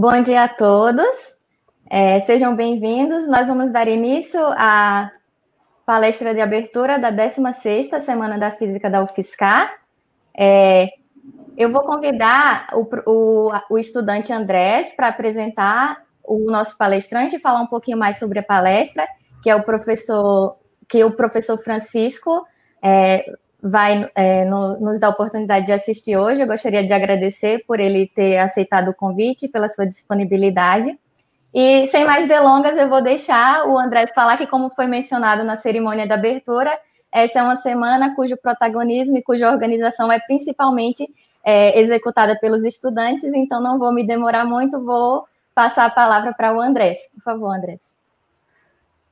Bom dia a todos, é, sejam bem-vindos. Nós vamos dar início à palestra de abertura da 16ª Semana da Física da UFSCar. É, eu vou convidar o, o, o estudante Andrés para apresentar o nosso palestrante e falar um pouquinho mais sobre a palestra, que é o professor que o professor Francisco é, vai é, no, nos dar a oportunidade de assistir hoje. Eu gostaria de agradecer por ele ter aceitado o convite, pela sua disponibilidade. E sem mais delongas, eu vou deixar o Andrés falar que, como foi mencionado na cerimônia da abertura, essa é uma semana cujo protagonismo e cuja organização é principalmente é, executada pelos estudantes, então não vou me demorar muito, vou passar a palavra para o Andrés. Por favor, Andrés.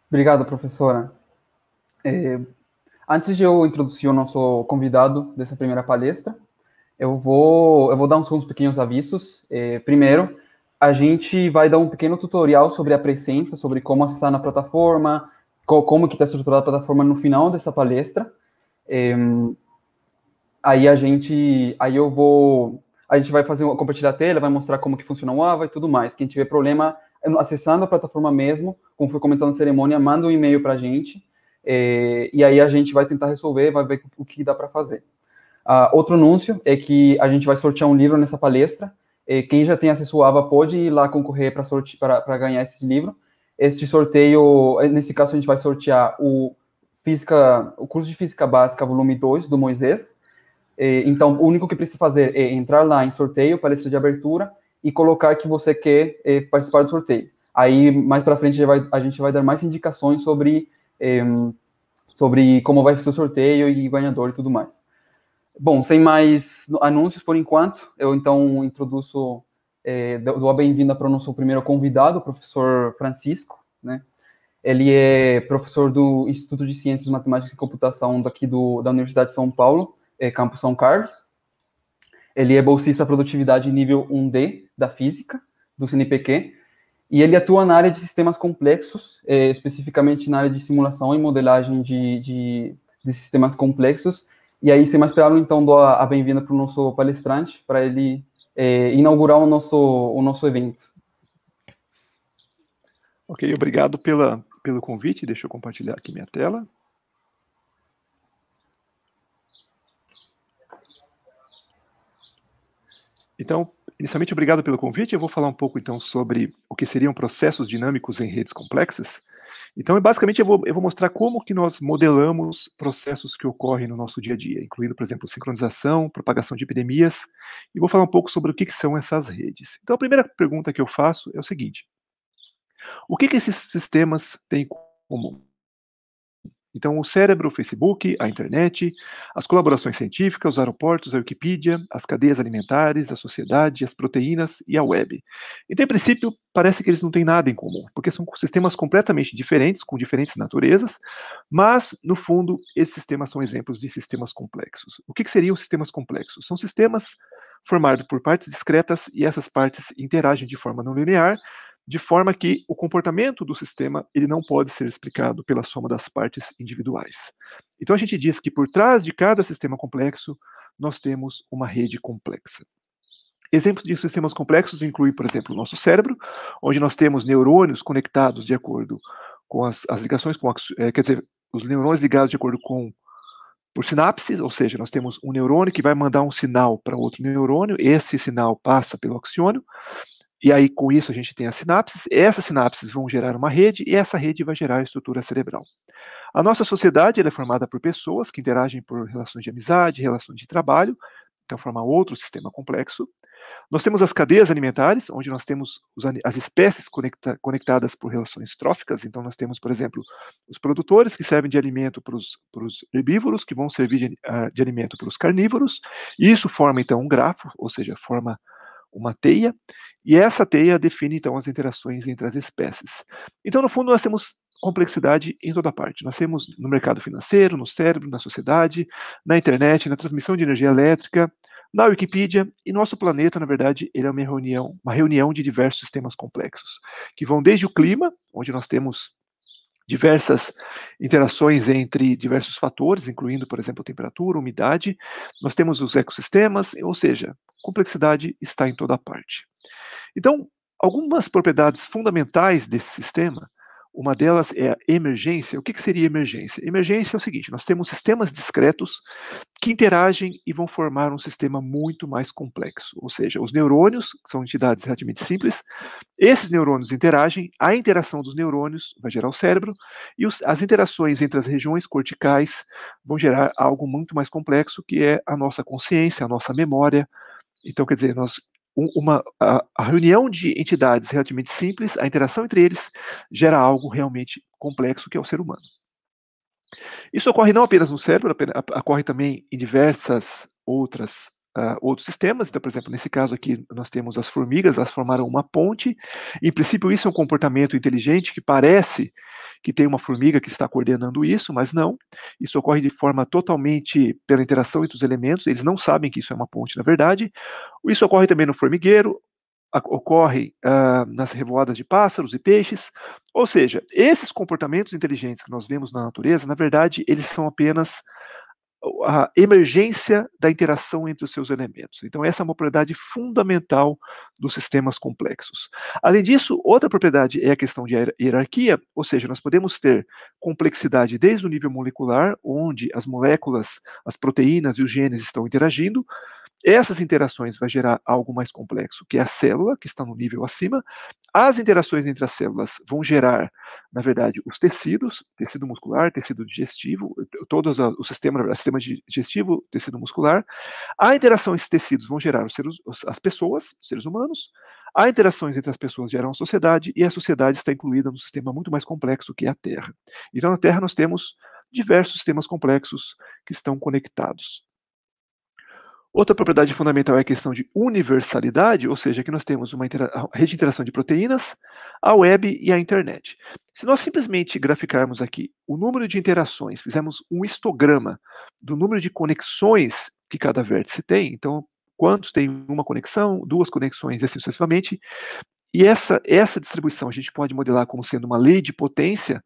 Obrigado, professora. É Antes de eu introduzir o nosso convidado dessa primeira palestra, eu vou, eu vou dar uns, uns pequenos avisos. É, primeiro, a gente vai dar um pequeno tutorial sobre a presença, sobre como acessar na plataforma, co como que está estruturada a plataforma no final dessa palestra. É, aí a gente, aí eu vou, a gente vai fazer compartilhar a tela, vai mostrar como que funciona o AVA e tudo mais. Quem tiver problema acessando a plataforma mesmo, como foi comentado na cerimônia, manda um e-mail para a gente é, e aí a gente vai tentar resolver, vai ver o que dá para fazer. Ah, outro anúncio é que a gente vai sortear um livro nessa palestra. É, quem já tem acesso ao AVA pode ir lá concorrer para ganhar esse livro. Este sorteio, nesse caso, a gente vai sortear o, física, o curso de Física Básica, volume 2, do Moisés. É, então, o único que precisa fazer é entrar lá em sorteio, palestra de abertura, e colocar que você quer é, participar do sorteio. Aí, mais para frente, a gente vai dar mais indicações sobre é, sobre como vai ser o sorteio e ganhador e tudo mais. Bom, sem mais anúncios por enquanto, eu então introduzo, é, eh, dou a bem-vinda para o nosso primeiro convidado, o professor Francisco, né? Ele é professor do Instituto de Ciências Matemáticas e Computação daqui do, da Universidade de São Paulo, é, campus São Carlos. Ele é bolsista produtividade nível 1D da física do CNPq e ele atua na área de sistemas complexos, é, especificamente na área de simulação e modelagem de, de, de sistemas complexos. E aí, sem mais preâmbulo, então dou a, a bem-vinda para o nosso palestrante, para ele é, inaugurar o nosso, o nosso evento. Ok, obrigado pela, pelo convite. Deixa eu compartilhar aqui minha tela. Então, Inicialmente, obrigado pelo convite. Eu vou falar um pouco então sobre o que seriam processos dinâmicos em redes complexas. Então, é basicamente, eu vou, eu vou mostrar como que nós modelamos processos que ocorrem no nosso dia a dia, incluindo, por exemplo, sincronização, propagação de epidemias, e vou falar um pouco sobre o que, que são essas redes. Então, a primeira pergunta que eu faço é o seguinte: o que, que esses sistemas têm em comum? Então, o cérebro, o Facebook, a internet, as colaborações científicas, os aeroportos, a Wikipedia, as cadeias alimentares, a sociedade, as proteínas e a web. Então, em princípio, parece que eles não têm nada em comum, porque são sistemas completamente diferentes, com diferentes naturezas, mas, no fundo, esses sistemas são exemplos de sistemas complexos. O que, que seriam sistemas complexos? São sistemas formados por partes discretas e essas partes interagem de forma não linear, de forma que hum. o comportamento do sistema ele não pode ser explicado pela soma das partes individuais. Então a gente diz que por trás de cada sistema complexo nós temos uma rede complexa. Exemplos de sistemas complexos incluem, por exemplo, o nosso cérebro, onde nós temos neurônios conectados de acordo com as, as ligações com, é, quer dizer, os neurônios ligados de acordo com por sinapses, ou seja, nós temos um neurônio que vai mandar um sinal para outro neurônio, esse sinal passa pelo axônio, e aí, com isso, a gente tem as sinapses. Essas sinapses vão gerar uma rede e essa rede vai gerar a estrutura cerebral. A nossa sociedade é formada por pessoas que interagem por relações de amizade, relações de trabalho, então formar outro sistema complexo. Nós temos as cadeias alimentares, onde nós temos as espécies conecta conectadas por relações tróficas. Então, nós temos, por exemplo, os produtores que servem de alimento para os herbívoros, que vão servir de, eh, de alimento para os carnívoros. isso forma, então, um grafo, ou seja, forma uma teia, e essa teia define então as interações entre as espécies. Então, no fundo, nós temos complexidade em toda parte. Nós temos no mercado financeiro, no cérebro, na sociedade, na internet, na transmissão de energia elétrica, na Wikipedia, e nosso planeta, na verdade, ele é uma reunião, uma reunião de diversos sistemas complexos, que vão desde o clima, onde nós temos diversas interações entre diversos fatores, incluindo, por exemplo, temperatura, umidade. Nós temos os ecossistemas, ou seja, complexidade está em toda parte. Então, algumas propriedades fundamentais desse sistema uma delas é a emergência. O que, que seria emergência? Emergência é o seguinte: nós temos sistemas discretos que interagem e vão formar um sistema muito mais complexo. Ou seja, os neurônios, que são entidades relativamente simples, esses neurônios interagem, a interação dos neurônios vai gerar o cérebro, e os, as interações entre as regiões corticais vão gerar algo muito mais complexo, que é a nossa consciência, a nossa memória. Então, quer dizer, nós uma, a, a, reunião de entidades relativamente simples, a interação entre eles, gera algo realmente complexo que é o ser humano. Isso ocorre não apenas no cérebro, ocorre também em diversas outras uh, outros sistemas. Então, por exemplo, nesse caso aqui, nós temos as formigas, elas formaram uma ponte. Em princípio, isso é um comportamento inteligente que parece que tem uma formiga que está coordenando isso, mas não. Isso ocorre de forma totalmente pela interação entre os elementos, eles não sabem que isso é uma ponte, na verdade. Isso ocorre também no formigueiro, ocorre uh, nas revoadas de pássaros e peixes. Ou seja, esses comportamentos inteligentes que nós vemos na natureza, na verdade, eles são apenas a emergência da interação entre os seus elementos. Então, essa é uma propriedade fundamental dos sistemas complexos. Além disso, outra propriedade é a questão de hierarquia, ou seja, nós podemos ter complexidade desde o nível molecular, onde as moléculas, as proteínas e os genes estão interagindo, essas interações vão gerar algo mais complexo, que é a célula, que está no nível acima. As interações entre as células vão gerar, na verdade, os tecidos, tecido muscular, tecido digestivo, eh, todos sistema, sistemas, sistema digestivo, tecido muscular. A interação entre esses tecidos vão gerar os seres, as pessoas, os seres humanos. As interações entre as pessoas geram a sociedade, e a sociedade está incluída num sistema muito mais complexo que é a Terra. Então, na Terra nós temos diversos sistemas complexos que estão conectados. Outra propriedade fundamental é a questão de universalidade, ou seja, que nós temos uma rede de interação de proteínas, a web e a internet. Se nós simplesmente graficarmos aqui o número de interações, fizermos um histograma do número de conexões que cada vértice tem, então quantos tem uma conexão, duas conexões e assim sucessivamente, e essa, essa distribuição a gente pode modelar como sendo uma lei de potência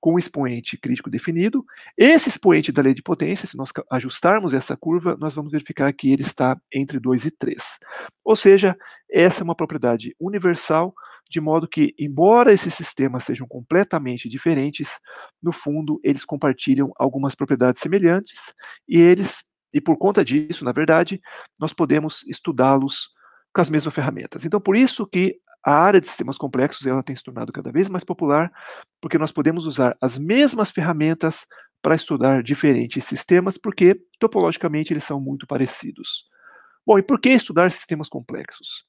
com um expoente crítico definido. Esse expoente da lei de potência, se nós ajustarmos essa curva, nós vamos verificar que ele está entre 2 e 3. Ou seja, essa é uma propriedade universal, de modo que, embora esses sistemas sejam completamente diferentes, no fundo eles compartilham algumas propriedades semelhantes e eles, e por conta disso, na verdade, nós podemos estudá-los com as mesmas ferramentas. Então, por isso que a área de sistemas complexos ela tem se tornado cada vez mais popular, porque nós podemos usar as mesmas ferramentas para estudar diferentes sistemas, porque topologicamente eles são muito parecidos. Bom, e por que estudar sistemas complexos?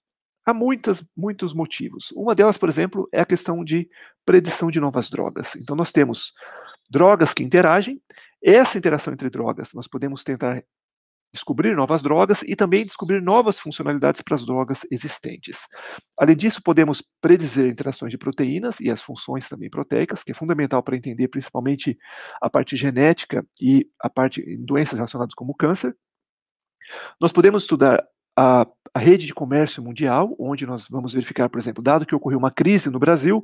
Há muitas, muitos motivos. Uma delas, por exemplo, é a questão de predição de novas drogas. Então, nós temos drogas que interagem, essa interação entre drogas nós podemos tentar descobrir novas drogas e também descobrir novas funcionalidades para as drogas existentes. Além disso, podemos predizer interações de proteínas e as funções também proteicas, que é fundamental para entender principalmente a parte genética e a parte em doenças relacionadas como o câncer. Nós podemos estudar a, a rede de comércio mundial, onde nós vamos verificar, por exemplo, dado que ocorreu uma crise no Brasil,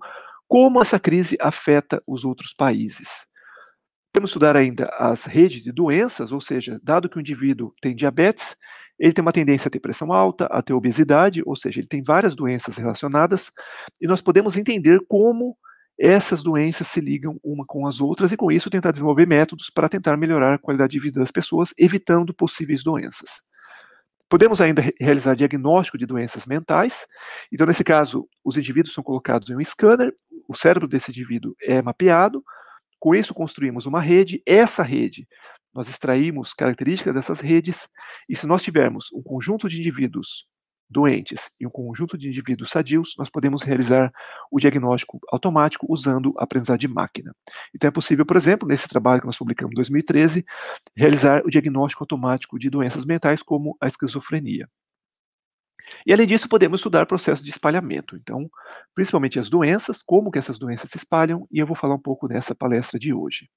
como essa crise afeta os outros países. Podemos estudar ainda as redes de doenças, ou seja, dado que o indivíduo tem diabetes, ele tem uma tendência a ter pressão alta, a ter obesidade, ou seja, ele tem várias doenças relacionadas, e nós podemos entender como essas doenças se ligam uma com as outras e, com isso, tentar desenvolver métodos para tentar melhorar a qualidade de vida das pessoas, evitando possíveis doenças. Podemos ainda realizar diagnóstico de doenças mentais. Então, nesse caso, os indivíduos são colocados em um scanner, o cérebro desse indivíduo é mapeado, com isso, construímos uma rede, essa rede, nós extraímos características dessas redes, e se nós tivermos um conjunto de indivíduos doentes e um conjunto de indivíduos sadios, nós podemos realizar o diagnóstico automático usando a aprendizagem de máquina. Então é possível, por exemplo, nesse trabalho que nós publicamos em 2013, realizar o diagnóstico automático de doenças mentais como a esquizofrenia. E além disso, podemos estudar processos de espalhamento. Então, principalmente as doenças, como que essas doenças se espalham, e eu vou falar um pouco nessa palestra de hoje.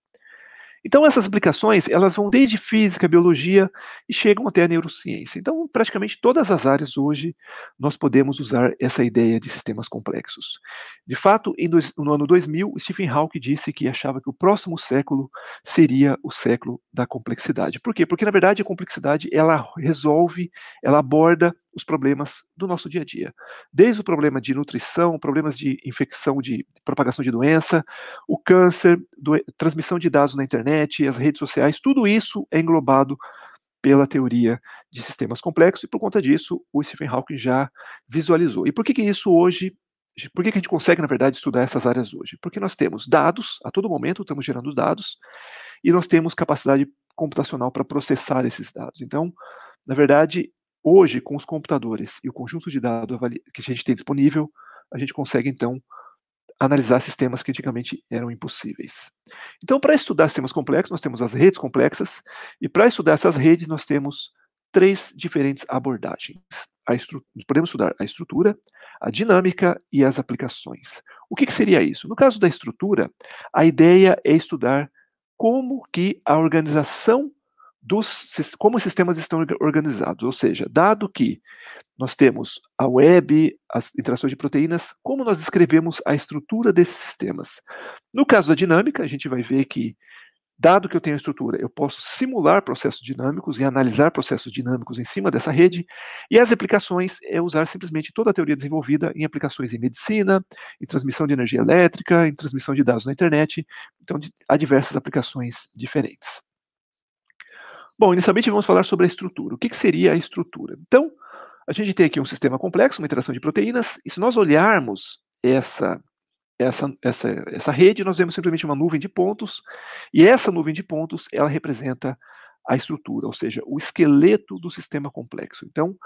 Então, essas aplicações, elas vão desde física, biologia e chegam até a neurociência. Então, praticamente todas as áreas hoje nós podemos usar essa ideia de sistemas complexos. De fato, dois, no ano 2000, Stephen Hawking disse que achava que o próximo século seria o século da complexidade. Por quê? Porque na verdade a complexidade ela resolve, ela aborda os problemas do nosso dia a dia. Desde o problema de nutrição, problemas de infecção, de propagação de doença, o câncer, do, transmissão de dados na internet, as redes sociais, tudo isso é englobado pela teoria de sistemas complexos e por conta disso o Stephen Hawking já visualizou. E por que, que isso hoje por que, que, a gente consegue, na verdade, estudar essas áreas hoje? Porque nós temos dados, a todo momento estamos gerando dados, e nós temos capacidade computacional para processar esses dados. Então, na verdade, Hoje, com os computadores e o conjunto de dados que a gente tem disponível, a gente consegue, então, analisar sistemas que antigamente eram impossíveis. Então, para estudar sistemas complexos, nós temos as redes complexas, e para estudar essas redes, nós temos três diferentes abordagens. Podemos estudar a estrutura, a dinâmica e as aplicações. O que, que seria isso? No caso da estrutura, a ideia é estudar como que a organização dos, como os sistemas estão organizados, ou seja, dado que nós temos a web, as interações de proteínas, como nós descrevemos a estrutura desses sistemas. No caso da dinâmica, a gente vai ver que, dado que eu tenho a estrutura, eu posso simular processos dinâmicos e analisar processos dinâmicos em cima dessa rede, e as aplicações é usar simplesmente toda a teoria desenvolvida em aplicações em medicina, em transmissão de energia elétrica, em transmissão de dados na internet, então de, há diversas aplicações diferentes. Bom, inicialmente vamos falar sobre a estrutura. O que, que seria a estrutura? Então, a gente tem aqui um sistema complexo, uma interação de proteínas, e se nós olharmos essa, essa, essa, essa rede, nós vemos simplesmente uma nuvem de pontos, e essa nuvem de pontos, ela representa a estrutura, ou seja, o esqueleto do sistema complexo. Então,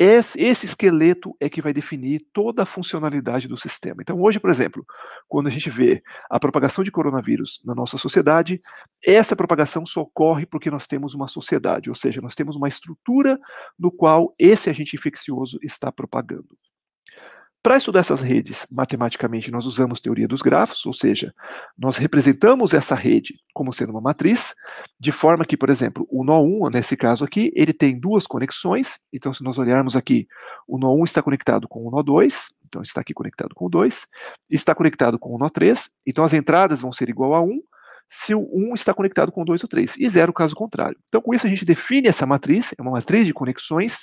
esse, esqueleto é que vai definir toda a funcionalidade do sistema. Então, hoje, por exemplo, quando a gente vê a propagação de coronavírus na nossa sociedade, essa propagação só ocorre porque nós temos uma sociedade, ou seja, nós temos uma estrutura no qual esse agente infeccioso está propagando. Para estudar essas redes, matematicamente, nós usamos teoria dos grafos, ou seja, nós representamos essa rede como sendo uma matriz, de forma que, por exemplo, o nó 1, nesse caso aqui, ele tem duas conexões. Então, se nós olharmos aqui, o nó 1 está conectado com o nó 2, então está aqui conectado com o 2, está conectado com o nó 3, então as entradas vão ser igual a 1, se o 1 está conectado com 2 ou 3, e 0 caso contrário. Então, com isso, a gente define essa matriz, é uma matriz de conexões,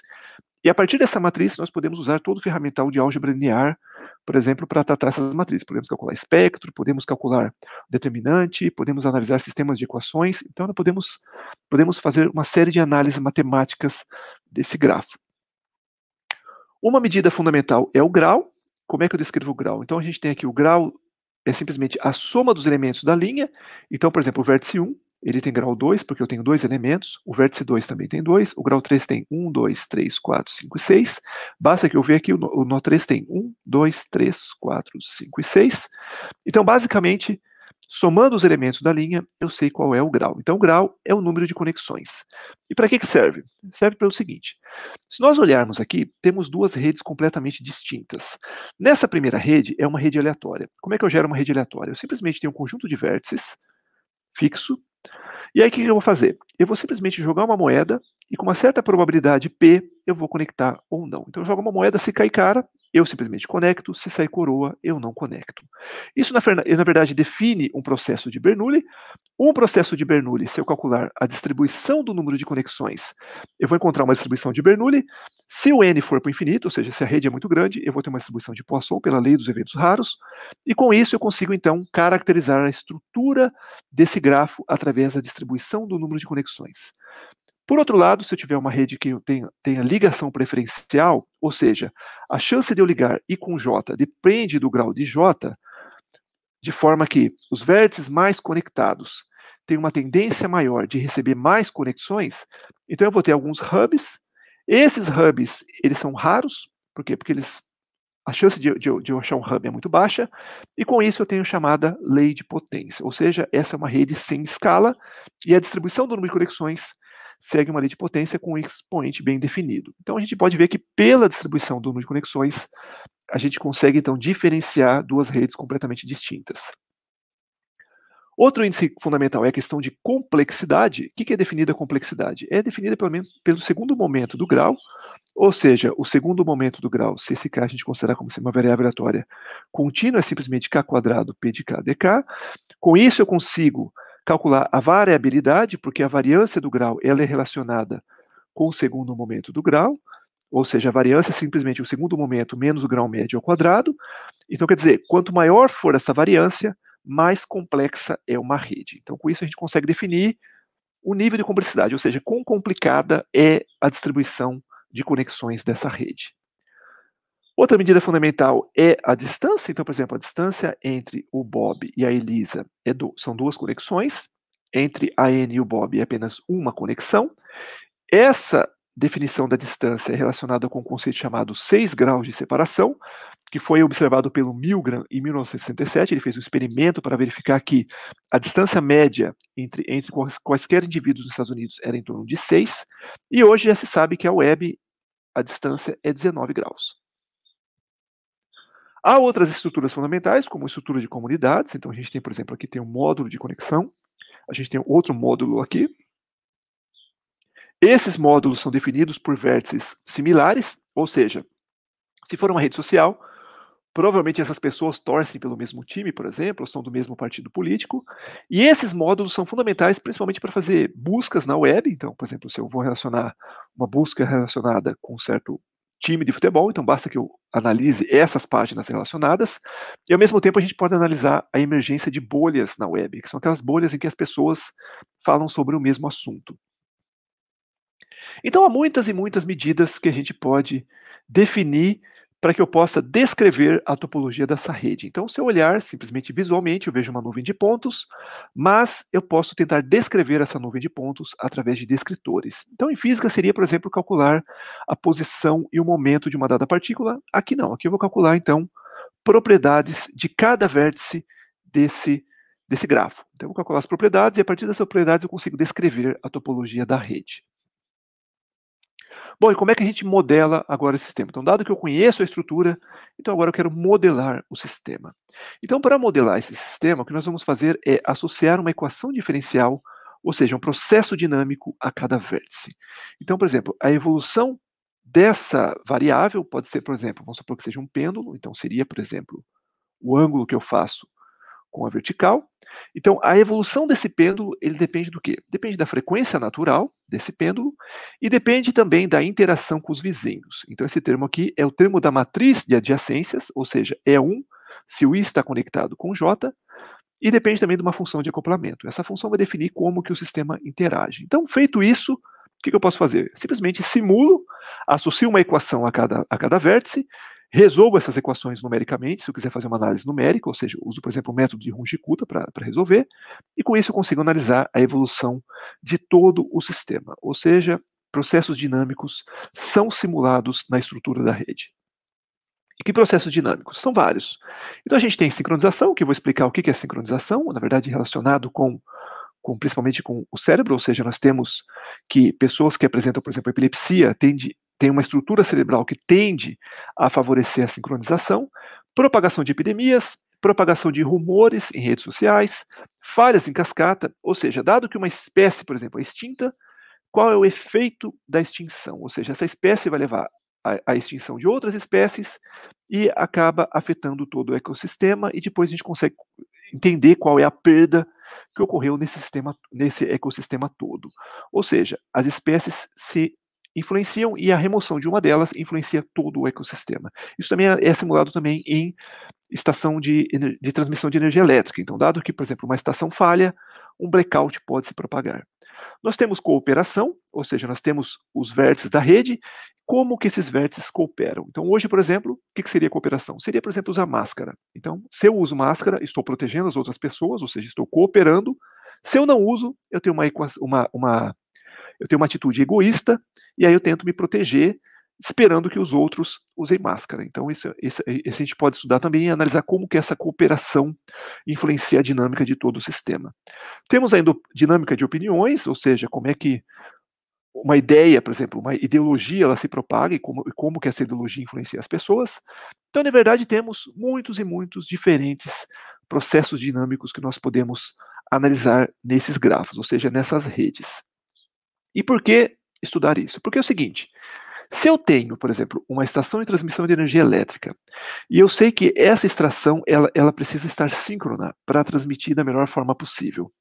e a partir dessa matriz, nós podemos usar todo o ferramental de álgebra linear, por exemplo, para tratar essas matrizes. Podemos calcular espectro, podemos calcular determinante, podemos analisar sistemas de equações. Então, nós podemos, podemos fazer uma série de análises matemáticas desse grafo. Uma medida fundamental é o grau. Como é que eu descrevo o grau? Então, a gente tem aqui o grau é simplesmente a soma dos elementos da linha. Então, por exemplo, o vértice 1 ele tem grau 2, porque eu tenho dois elementos, o vértice 2 também tem 2, o grau 3 tem 1, 2, 3, 4, 5 e 6. Basta que eu veja aqui, o nó 3 tem 1, 2, 3, 4, 5 e 6. Então, basicamente, somando os elementos da linha, eu sei qual é o grau. Então, o grau é o número de conexões. E para que, que serve? Serve pelo seguinte: se nós olharmos aqui, temos duas redes completamente distintas. Nessa primeira rede, é uma rede aleatória. Como é que eu gero uma rede aleatória? Eu simplesmente tenho um conjunto de vértices fixo, e aí o que eu vou fazer? Eu vou simplesmente jogar uma moeda e com uma certa probabilidade P eu vou conectar ou não. Então eu jogo uma moeda, se cai cara, eu simplesmente conecto, se sair coroa, eu não conecto. Isso, na, na verdade, define um processo de Bernoulli. Um processo de Bernoulli, se eu calcular a distribuição do número de conexões, eu vou encontrar uma distribuição de Bernoulli. Se o n for para o infinito, ou seja, se a rede é muito grande, eu vou ter uma distribuição de Poisson pela lei dos eventos raros. E com isso eu consigo, então, caracterizar a estrutura desse grafo através da distribuição do número de conexões. Por outro lado, se eu tiver uma rede que tenha, tenha, ligação preferencial, ou seja, a chance de eu ligar I com J depende do grau de J, de forma que os vértices mais conectados têm uma tendência maior de receber mais conexões, então eu vou ter alguns hubs. Esses hubs, eles são raros, por quê? Porque eles, a chance de, de, de eu achar um hub é muito baixa, e com isso eu tenho chamada lei de potência, ou seja, essa é uma rede sem escala, e a distribuição do número de conexões segue uma lei de potência com um expoente bem definido. Então a gente pode ver que pela distribuição do número de conexões, a gente consegue então diferenciar duas redes completamente distintas. Outro índice fundamental é a questão de complexidade. O que é definida a complexidade? É definida pelo menos pelo segundo momento do grau, ou seja, o segundo momento do grau, se esse k a gente considerar como ser uma variável aleatória contínua, é simplesmente k quadrado p de k dk. Com isso eu consigo calcular a variabilidade, porque a variância do grau ela é relacionada com o segundo momento do grau, ou seja, a variância é simplesmente o segundo momento menos o grau médio ao quadrado. Então, quer dizer, quanto maior for essa variância, mais complexa é uma rede. Então, com isso, a gente consegue definir o nível de complexidade, ou seja, quão complicada é a distribuição de conexões dessa rede. Outra medida fundamental é a distância. Então, por exemplo, a distância entre o Bob e a Elisa é do, são duas conexões. Entre a N e o Bob é apenas uma conexão. Essa definição da distância é relacionada com um conceito chamado 6 graus de separação, que foi observado pelo Milgram em 1967. Ele fez um experimento para verificar que a distância média entre, entre quaisquer indivíduos nos Estados Unidos era em torno de 6, e hoje já se sabe que a web, a distância é 19 graus. Há outras estruturas fundamentais, como estrutura de comunidades. Então, a gente tem, por exemplo, aqui tem um módulo de conexão. A gente tem outro módulo aqui. Esses módulos são definidos por vértices similares, ou seja, se for uma rede social, provavelmente essas pessoas torcem pelo mesmo time, por exemplo, ou são do mesmo partido político. E esses módulos são fundamentais, principalmente para fazer buscas na web. Então, por exemplo, se eu vou relacionar uma busca relacionada com um certo time de futebol, então basta que eu analise essas páginas relacionadas, e ao mesmo tempo a gente pode analisar a emergência de bolhas na web, que são aquelas bolhas em que as pessoas falam sobre o mesmo assunto. Então há muitas e muitas medidas que a gente pode definir para que eu possa descrever a topologia dessa rede. Então, se eu olhar simplesmente visualmente, eu vejo uma nuvem de pontos, mas eu posso tentar descrever essa nuvem de pontos através de descritores. Então, em física seria, por exemplo, calcular a posição e o momento de uma dada partícula. Aqui não, aqui eu vou calcular então propriedades de cada vértice desse desse grafo. Então, eu vou calcular as propriedades e a partir dessas propriedades eu consigo descrever a topologia da rede. Bom, e como é que a gente modela agora esse sistema? Então, dado que eu conheço a estrutura, então agora eu quero modelar o sistema. Então, para modelar esse sistema, o que nós vamos fazer é associar uma equação diferencial, ou seja, um processo dinâmico a cada vértice. Então, por exemplo, a evolução dessa variável pode ser, por exemplo, vamos supor que seja um pêndulo, então seria, por exemplo, o ângulo que eu faço com a vertical, então, a evolução desse pêndulo, ele depende do quê? Depende da frequência natural desse pêndulo e depende também da interação com os vizinhos. Então, esse termo aqui é o termo da matriz de adjacências, ou seja, é 1 se o i está conectado com j, e depende também de uma função de acoplamento. Essa função vai definir como que o sistema interage. Então, feito isso, o que, que eu posso fazer? Simplesmente simulo, associo uma equação a cada, a cada vértice resolvo essas equações numericamente, se eu quiser fazer uma análise numérica, ou seja, uso, por exemplo, o método de Runge-Kutta para resolver, e com isso eu consigo analisar a evolução de todo o sistema, ou seja, processos dinâmicos são simulados na estrutura da rede. E que processos dinâmicos? São vários. Então a gente tem sincronização, que eu vou explicar o que é sincronização, na verdade relacionado com com, principalmente com o cérebro, ou seja, nós temos que pessoas que apresentam, por exemplo, epilepsia tendem tem uma estrutura cerebral que tende a favorecer a sincronização, propagação de epidemias, propagação de rumores em redes sociais, falhas em cascata, ou seja, dado que uma espécie, por exemplo, é extinta, qual é o efeito da extinção? Ou seja, essa espécie vai levar à extinção de outras espécies e acaba afetando todo o ecossistema e depois a gente consegue entender qual é a perda que ocorreu nesse, sistema, nesse ecossistema todo. Ou seja, as espécies se influenciam e a remoção de uma delas influencia todo o ecossistema. Isso também é, é simulado também em estação de, de transmissão de energia elétrica. Então, dado que, por exemplo, uma estação falha, um blackout pode se propagar. Nós temos cooperação, ou seja, nós temos os vértices da rede, como que esses vértices cooperam. Então, hoje, por exemplo, o que, seria cooperação? Seria, por exemplo, usar máscara. Então, se eu uso máscara, estou protegendo as outras pessoas, ou seja, estou cooperando. Se eu não uso, eu tenho uma, uma, uma eu tenho uma atitude egoísta e aí eu tento me proteger, esperando que os outros usem máscara. Então, isso, é, é, isso, a gente pode estudar também e analisar como que essa cooperação influencia a dinâmica de todo o sistema. Temos ainda dinâmica de opiniões, ou seja, como é que uma ideia, por exemplo, uma ideologia, ela se propaga e como, e como que essa ideologia influencia as pessoas. Então, na verdade, temos muitos e muitos diferentes processos dinâmicos que nós podemos analisar nesses grafos, ou seja, nessas redes. E por que estudar isso. Porque é o seguinte: se eu tenho, por exemplo, uma estação de transmissão de energia elétrica, e eu sei que essa extração ela, ela precisa estar síncrona para transmitir da melhor forma possível.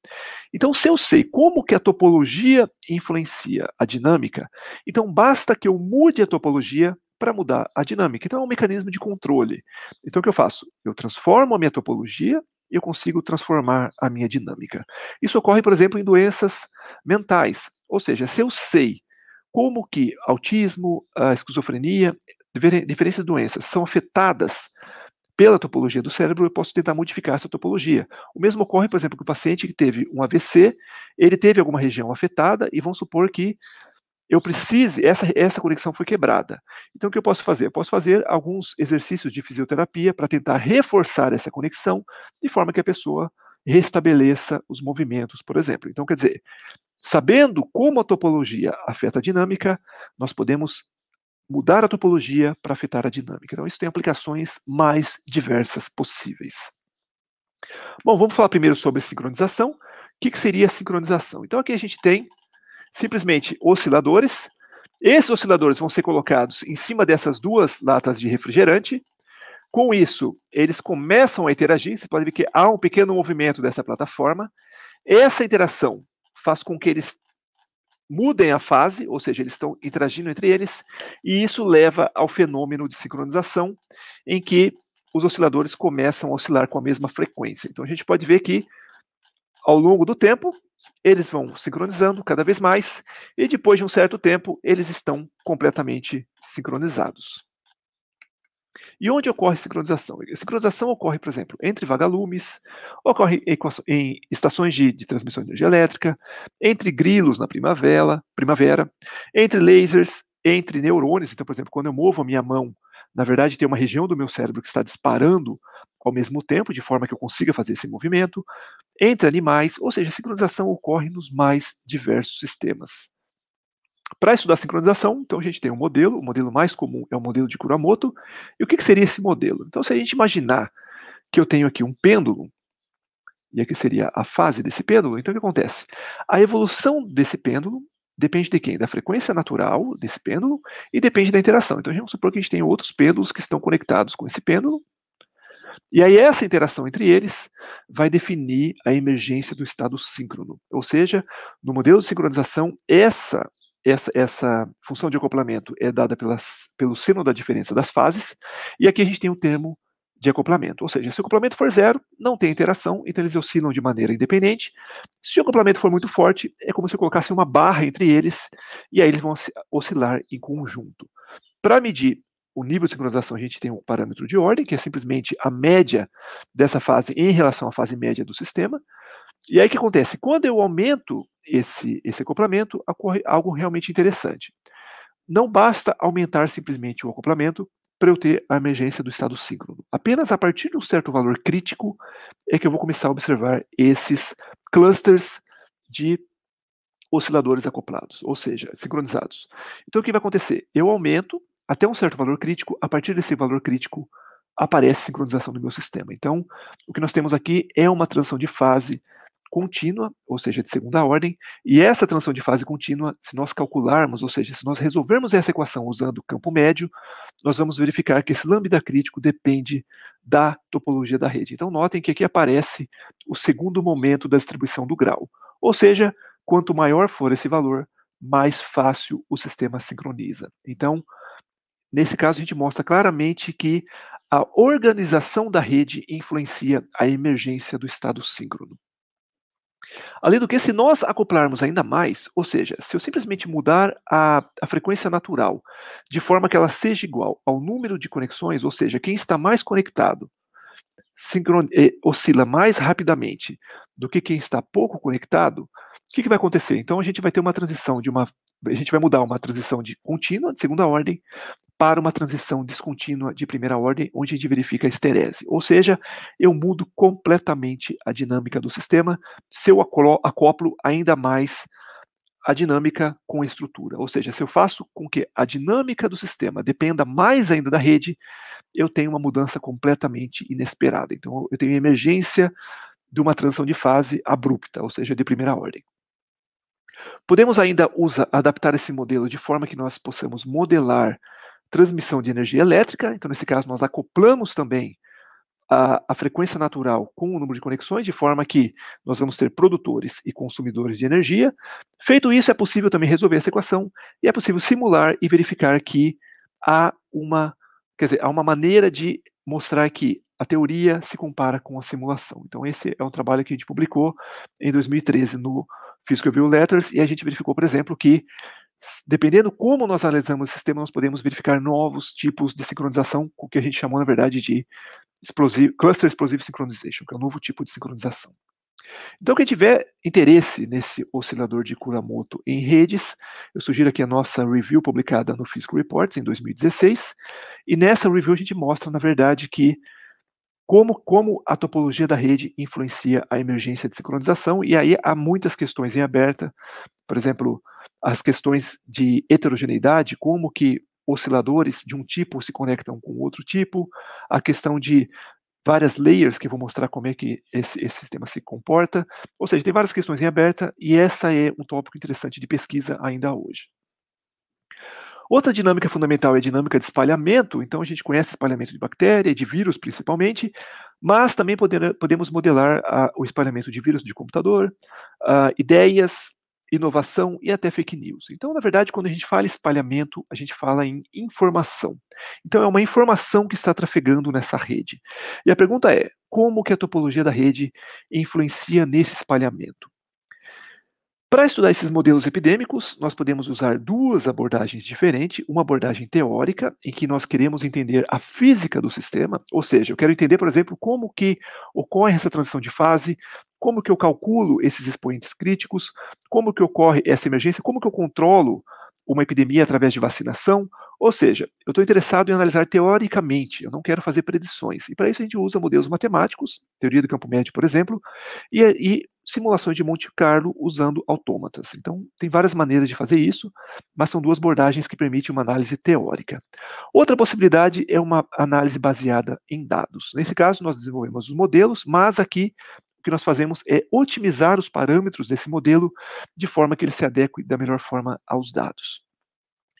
Então, se eu sei como que a topologia influencia a dinâmica, então basta que eu mude a topologia para mudar a dinâmica. Então, é um mecanismo de controle. Então, o que eu faço? Eu transformo a minha topologia e eu consigo transformar a minha dinâmica. Isso ocorre, por exemplo, em doenças mentais. Ou seja, se eu sei como que autismo, a esquizofrenia, diferentes doenças são afetadas pela topologia do cérebro, eu posso tentar modificar essa topologia. O mesmo ocorre, por exemplo, com o paciente que teve um AVC, ele teve alguma região afetada, e vamos supor que eu precise, essa, essa conexão foi quebrada. Então, o que eu posso fazer? Eu posso fazer alguns exercícios de fisioterapia para tentar reforçar essa conexão, de forma que a pessoa restabeleça os movimentos, por exemplo. Então, quer dizer, Sabendo como a topologia afeta a dinâmica, nós podemos mudar a topologia para afetar a dinâmica. Então, isso tem aplicações mais diversas possíveis. Bom, vamos falar primeiro sobre sincronização. O que, que seria a sincronização? Então, aqui a gente tem simplesmente osciladores. Esses osciladores vão ser colocados em cima dessas duas latas de refrigerante. Com isso, eles começam a interagir. Você pode ver que há um pequeno movimento dessa plataforma. Essa interação faz com que eles mudem a fase, ou seja, eles estão interagindo entre eles, e isso leva ao fenômeno de sincronização, em que os osciladores começam a oscilar com a mesma frequência. Então a gente pode ver que ao longo do tempo eles vão sincronizando cada vez mais e depois de um certo tempo eles estão completamente sincronizados. E onde ocorre sincronização? Sincronização ocorre, por exemplo, entre vagalumes, ocorre em, em estações de, de, transmissão de energia elétrica, entre grilos na primavera, primavera, entre lasers, entre neurônios. Então, por exemplo, quando eu movo a minha mão, na verdade tem uma região do meu cérebro que está disparando ao mesmo tempo, de forma que eu consiga fazer esse movimento, entre animais, ou seja, a sincronização ocorre nos mais diversos sistemas. Para estudar sincronização, então a gente tem um modelo, o modelo mais comum é o modelo de Kuramoto. E o que, que seria esse modelo? Então, se a gente imaginar que eu tenho aqui um pêndulo, e aqui seria a fase desse pêndulo, então o que acontece? A evolução desse pêndulo depende de quem? Da frequência natural desse pêndulo e depende da interação. Então, vamos supor que a gente tem outros pêndulos que estão conectados com esse pêndulo, e aí essa interação entre eles vai definir a emergência do estado síncrono. Ou seja, no modelo de sincronização, essa essa, essa função de acoplamento é dada pelas, pelo seno da diferença das fases, e aqui a gente tem o termo de acoplamento. Ou seja, se o acoplamento for zero, não tem interação, então eles oscilam de maneira independente. Se o acoplamento for muito forte, é como se eu colocasse uma barra entre eles, e aí eles vão oscilar em conjunto. Para medir o nível de sincronização, a gente tem um parâmetro de ordem, que é simplesmente a média dessa fase em relação à fase média do sistema. E aí o que acontece? Quando eu aumento esse, esse acoplamento, ocorre algo realmente interessante. Não basta aumentar simplesmente o acoplamento para eu ter a emergência do estado síncrono. Apenas a partir de um certo valor crítico é que eu vou começar a observar esses clusters de osciladores acoplados, ou seja, sincronizados. Então o que vai acontecer? Eu aumento até um certo valor crítico, a partir desse valor crítico aparece sincronização do meu sistema. Então, o que nós temos aqui é uma transição de fase contínua, ou seja, de segunda ordem, e essa transição de fase contínua, se nós calcularmos, ou seja, se nós resolvermos essa equação usando o campo médio, nós vamos verificar que esse lambda crítico depende da topologia da rede. Então notem que aqui aparece o segundo momento da distribuição do grau, ou seja, quanto maior for esse valor, mais fácil o sistema sincroniza. Então, nesse caso a gente mostra claramente que a organização da rede influencia a emergência do estado síncrono. Além do que, se nós acoplarmos ainda mais, ou seja, se eu simplesmente mudar a, a, frequência natural de forma que ela seja igual ao número de conexões, ou seja, quem está mais conectado sincron, eh, oscila mais rapidamente do que quem está pouco conectado, o que, que vai acontecer? Então a gente vai ter uma transição de uma. A gente vai mudar uma transição de contínua, de segunda ordem, para uma transição descontínua de primeira ordem, onde a gente verifica a esterese. Ou seja, eu mudo completamente a dinâmica do sistema se eu acoplo ainda mais a dinâmica com a estrutura. Ou seja, se eu faço com que a dinâmica do sistema dependa mais ainda da rede, eu tenho uma mudança completamente inesperada. Então, eu tenho emergência de uma transição de fase abrupta, ou seja, de primeira ordem. Podemos ainda adaptar esse modelo de forma que nós possamos modelar transmissão de energia elétrica, então nesse caso nós acoplamos também a, a, frequência natural com o número de conexões, de forma que nós vamos ter produtores e consumidores de energia. Feito isso, é possível também resolver essa equação e é possível simular e verificar que há uma, quer dizer, há uma maneira de mostrar que a teoria se compara com a simulação. Então, esse é um trabalho que a gente publicou em 2013 no Physical View Letters e a gente verificou, por exemplo, que dependendo como nós analisamos o sistema, nós podemos verificar novos tipos de sincronização, o que a gente chamou, na verdade, de explosive, Cluster Explosive Synchronization, que é um novo tipo de sincronização. Então, quem tiver interesse nesse oscilador de Kuramoto em redes, eu sugiro aqui a nossa review publicada no Physical Reports em 2016. E nessa review a gente mostra, na verdade, que como, como a topologia da rede influencia a emergência de sincronização, e aí há muitas questões em aberta, por exemplo, as questões de heterogeneidade, como que osciladores de um tipo se conectam com outro tipo, a questão de várias layers que vou mostrar como é que esse, esse sistema se comporta, ou seja, tem várias questões em aberta, e essa é um tópico interessante de pesquisa ainda hoje. Outra dinâmica fundamental é a dinâmica de espalhamento, então a gente conhece espalhamento de bactéria e de vírus principalmente, mas também poder, podemos modelar o espalhamento de vírus de computador, ideias, inovação e até fake news. Então, na verdade, quando a gente fala espalhamento, a gente fala em informação. Então, é uma informação que está trafegando nessa rede. E a pergunta é: como que a topologia da rede influencia nesse espalhamento? Para estudar esses modelos epidêmicos, nós podemos usar duas abordagens diferentes. Uma abordagem teórica, em que nós queremos entender a física do sistema, ou seja, eu quero entender, por exemplo, como que ocorre essa transição de fase, como que eu calculo esses expoentes críticos, como que ocorre essa emergência, como que eu controlo uma epidemia através de vacinação, ou seja, eu estou interessado em analisar teoricamente, eu não quero fazer predições. E para isso a gente usa modelos matemáticos, teoria do campo médio, por exemplo, e, e simulações de Monte Carlo usando autômatas. Então, tem várias maneiras de fazer isso, mas são duas abordagens que permitem uma análise teórica. Outra possibilidade é uma análise baseada em dados. Nesse caso, nós desenvolvemos os modelos, mas aqui o que nós fazemos é otimizar os parâmetros desse modelo de forma que ele se adeque da melhor forma aos dados.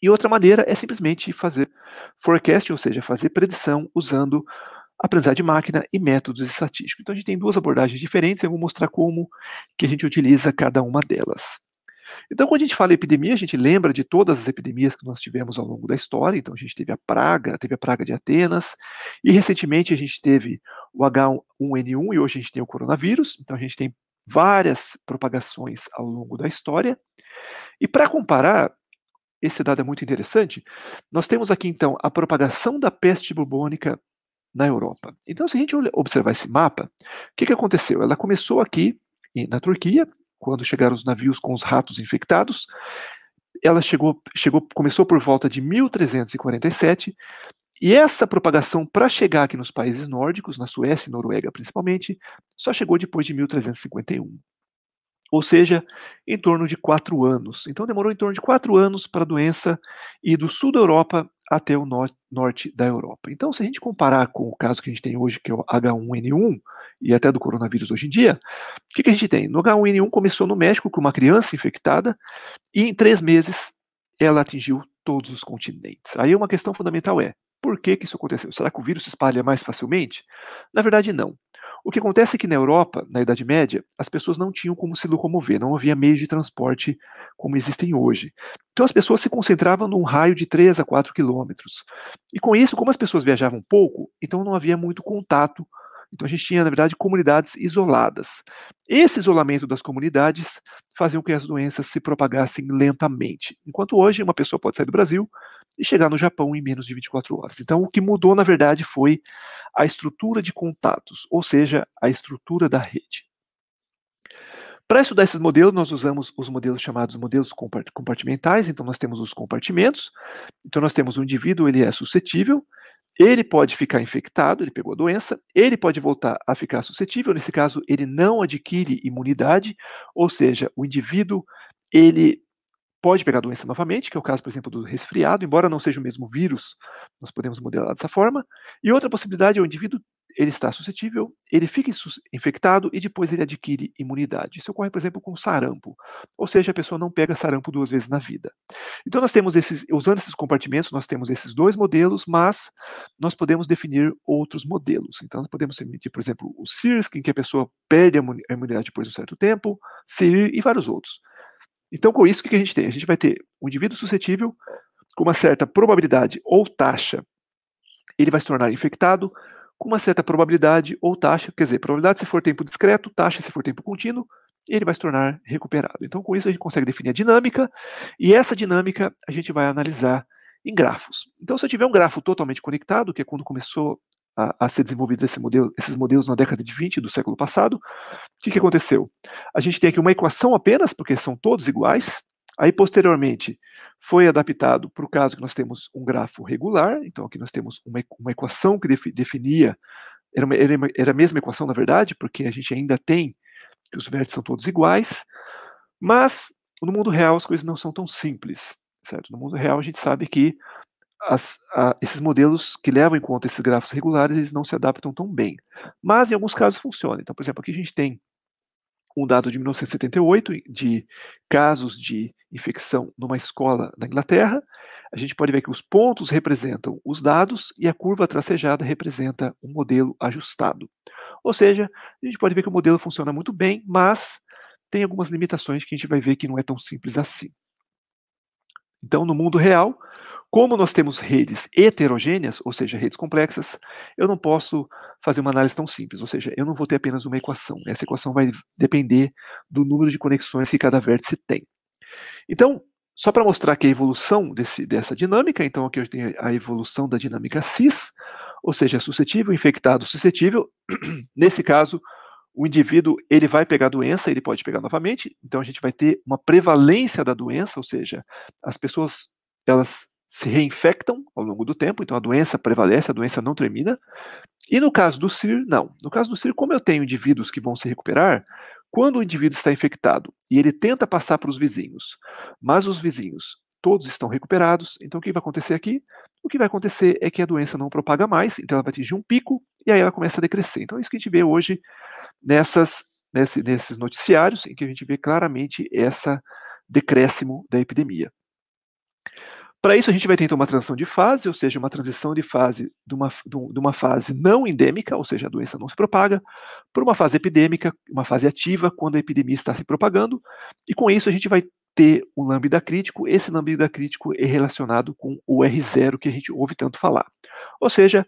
E outra maneira é simplesmente fazer forecasting, ou seja, fazer predição usando aprendizagem de máquina e métodos estatísticos. Então a gente tem duas abordagens diferentes, eu vou mostrar como que a gente utiliza cada uma delas. Então, quando a gente fala em epidemia, a gente lembra de todas as epidemias que nós tivemos ao longo da história. Então, a gente teve a praga, teve a praga de Atenas, e recentemente a gente teve o H1N1 e hoje a gente tem o coronavírus. Então, a gente tem várias propagações ao longo da história. E para comparar, esse dado é muito interessante. Nós temos aqui então a propagação da peste bubônica na Europa. Então, se a gente observar esse mapa, o que, que aconteceu? Ela começou aqui na Turquia, quando chegaram os navios com os ratos infectados. Ela chegou, chegou, começou por volta de 1347 e essa propagação para chegar aqui nos países nórdicos, na Suécia e Noruega principalmente, só chegou depois de 1351 ou seja, em torno de quatro anos. Então demorou em torno de quatro anos para a doença ir do sul da Europa até o no norte da Europa. Então, se a gente comparar com o caso que a gente tem hoje, que é o H1N1, e até do coronavírus hoje em dia, o que, que a gente tem? No H1N1 começou no México com uma criança infectada, e em três meses ela atingiu todos os continentes. Aí uma questão fundamental é, por que, que isso aconteceu? Será que o vírus se espalha mais facilmente? Na verdade, não. O que acontece é que na Europa, na Idade Média, as pessoas não tinham como se locomover, não havia meios de transporte como existem hoje. Então as pessoas se concentravam num raio de 3 a 4 quilômetros. E com isso, como as pessoas viajavam pouco, então não havia muito contato. Então a gente tinha, na verdade, comunidades isoladas. Esse isolamento das comunidades fazia com que as doenças se propagassem lentamente. Enquanto hoje, uma pessoa pode sair do Brasil, e chegar no Japão em menos de 24 horas. Então, o que mudou, na verdade, foi a estrutura de contatos, ou seja, a estrutura da rede. Para estudar esses modelos, nós usamos os modelos chamados modelos compartimentais. Então, nós temos os compartimentos. Então, nós temos um indivíduo, ele é suscetível, ele pode ficar infectado, ele pegou a doença, ele pode voltar a ficar suscetível, nesse caso ele não adquire imunidade, ou seja, o indivíduo ele pode pegar a doença novamente, que é o caso, por exemplo, do resfriado, embora não seja o mesmo vírus, nós podemos modelar dessa forma. E outra possibilidade é o indivíduo ele está suscetível, ele fica infectado e depois ele adquire imunidade. Isso ocorre, por exemplo, com sarampo, ou seja, a pessoa não pega sarampo duas vezes na vida. Então nós temos esses, usando esses compartimentos, nós temos esses dois modelos, mas nós podemos definir outros modelos. Então nós podemos emitir, por exemplo, o SIRS, em que a pessoa perde a imunidade depois de um certo tempo, cir e vários outros. Então, com isso, o que a gente tem? A gente vai ter um indivíduo suscetível com uma certa probabilidade ou taxa, ele vai se tornar infectado com uma certa probabilidade ou taxa, quer dizer, probabilidade se for tempo discreto, taxa se for tempo contínuo, ele vai se tornar recuperado. Então, com isso, a gente consegue definir a dinâmica, e essa dinâmica a gente vai analisar em grafos. Então, se eu tiver um grafo totalmente conectado, que é quando começou a, a ser desenvolvidos esse modelo, esses modelos na década de 20 do século passado, o que, que aconteceu? A gente tem aqui uma equação apenas, porque são todos iguais, Aí, posteriormente, foi adaptado para o caso que nós temos um grafo regular, então aqui nós temos uma, uma equação que definia, era, uma, era, uma, era, a mesma equação, na verdade, porque a gente ainda tem que os vértices são todos iguais, mas no mundo real as coisas não são tão simples, certo? No mundo real a gente sabe que as, a, esses modelos que levam em conta esses gráficos regulares, eles não se adaptam tão bem. Mas em alguns casos funciona. Então, por exemplo, aqui a gente tem um dado de 1978 de casos de infecção numa escola na Inglaterra. A gente pode ver que os pontos representam os dados e a curva tracejada representa um modelo ajustado. Ou seja, a gente pode ver que o modelo funciona muito bem, mas tem algumas limitações que a gente vai ver que não é tão simples assim. Então, no mundo real, como nós temos redes heterogêneas, ou seja, redes complexas, eu não posso fazer uma análise tão simples, ou seja, eu não vou ter apenas uma equação. Essa equação vai depender do número de conexões que cada vértice tem. Então, só para mostrar que a evolução desse, dessa dinâmica, então aqui eu tenho a evolução da dinâmica cis, ou seja, suscetível, infectado, suscetível. Nesse caso, o indivíduo ele vai pegar a doença, ele pode pegar novamente, então a gente vai ter uma prevalência da doença, ou seja, as pessoas elas se reinfectam ao longo do tempo, então a doença prevalece, a doença não termina. E no caso do CIR, não. No caso do CIR, como eu tenho indivíduos que vão se recuperar, quando o indivíduo está infectado e ele tenta passar para os vizinhos, mas os vizinhos todos estão recuperados, então o que vai acontecer aqui? O que vai acontecer é que a doença não propaga mais, então ela vai atingir um pico e aí ela começa a decrescer. Então é isso que a gente vê hoje nessas, nesse, nesses noticiários, em que a gente vê claramente essa decréscimo da epidemia. Para isso, a gente vai tentar uma transição de fase, ou seja, uma transição de fase de uma, de uma fase não endêmica, ou seja, a doença não se propaga, para uma fase epidêmica, uma fase ativa, quando a epidemia está se propagando, e com isso a gente vai ter um lambda crítico. Esse lambda crítico é relacionado com o R0 que a gente ouve tanto falar. Ou seja,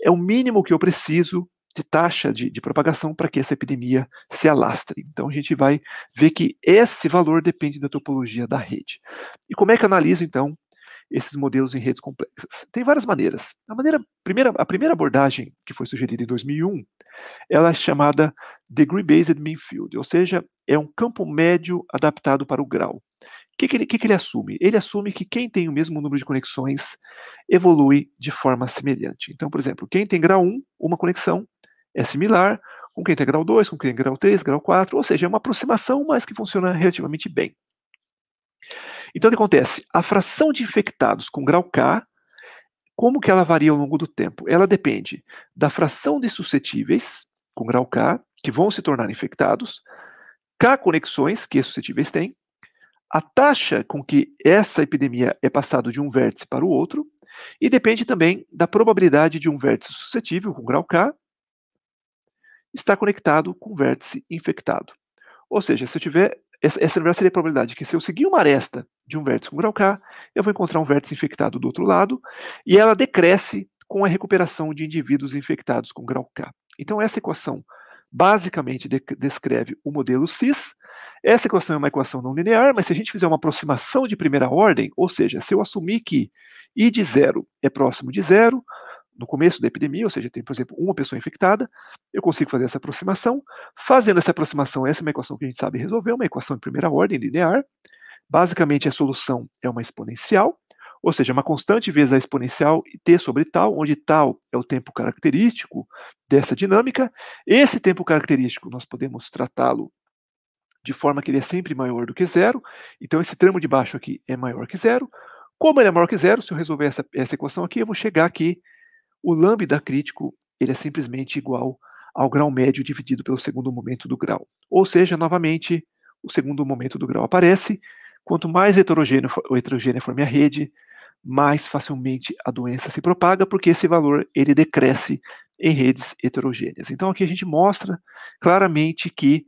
é o mínimo que eu preciso de taxa de, de propagação para que essa epidemia se alastre. Então a gente vai ver que esse valor depende da topologia da rede. E como é que eu analiso então esses modelos em redes complexas. Tem várias maneiras. A, maneira, primeira, a primeira abordagem que foi sugerida em 2001, ela é chamada degree-based mean field, ou seja, é um campo médio adaptado para o grau. O que, que, que, que, ele assume? Ele assume que quem tem o mesmo número de conexões evolui de forma semelhante. Então, por exemplo, quem tem grau 1, uma conexão é similar com quem tem grau 2, com quem tem grau 3, grau 4, ou seja, é uma aproximação, mas que funciona relativamente bem. Então, o que acontece? A fração de infectados com grau K, como que ela varia ao longo do tempo? Ela depende da fração de suscetíveis com grau K, que vão se tornar infectados, K conexões que esses suscetíveis têm, a taxa com que essa epidemia é passada de um vértice para o outro, e depende também da probabilidade de um vértice suscetível com grau K estar conectado com o vértice infectado. Ou seja, se eu tiver essa, essa seria é a probabilidade que se eu seguir uma aresta de um vértice com grau K, eu vou encontrar um vértice infectado do outro lado, e ela decresce com a recuperação de indivíduos infectados com grau K. Então, essa equação basicamente de descreve o modelo CIS. Essa equação é uma equação não linear, mas se a gente fizer uma aproximação de primeira ordem, ou seja, se eu assumir que i de zero é próximo de zero, no começo da epidemia, ou seja, tem, por exemplo, uma pessoa infectada, eu consigo fazer essa aproximação. Fazendo essa aproximação, essa é uma equação que a gente sabe resolver, é uma equação de primeira ordem, linear. Basicamente, a solução é uma exponencial, ou seja, uma constante vezes a exponencial t sobre tal, onde tal é o tempo característico dessa dinâmica. Esse tempo característico nós podemos tratá-lo de forma que ele é sempre maior do que zero. Então, esse tramo de baixo aqui é maior que zero. Como ele é maior que zero, se eu resolver essa, essa equação aqui, eu vou chegar aqui o lambda crítico ele é simplesmente igual ao grau médio dividido pelo segundo momento do grau. Ou seja, novamente, o segundo momento do grau aparece. Quanto mais heterogêneo, heterogênea for minha rede, mais facilmente a doença se propaga, porque esse valor ele decresce em redes heterogêneas. Então aqui a gente mostra claramente que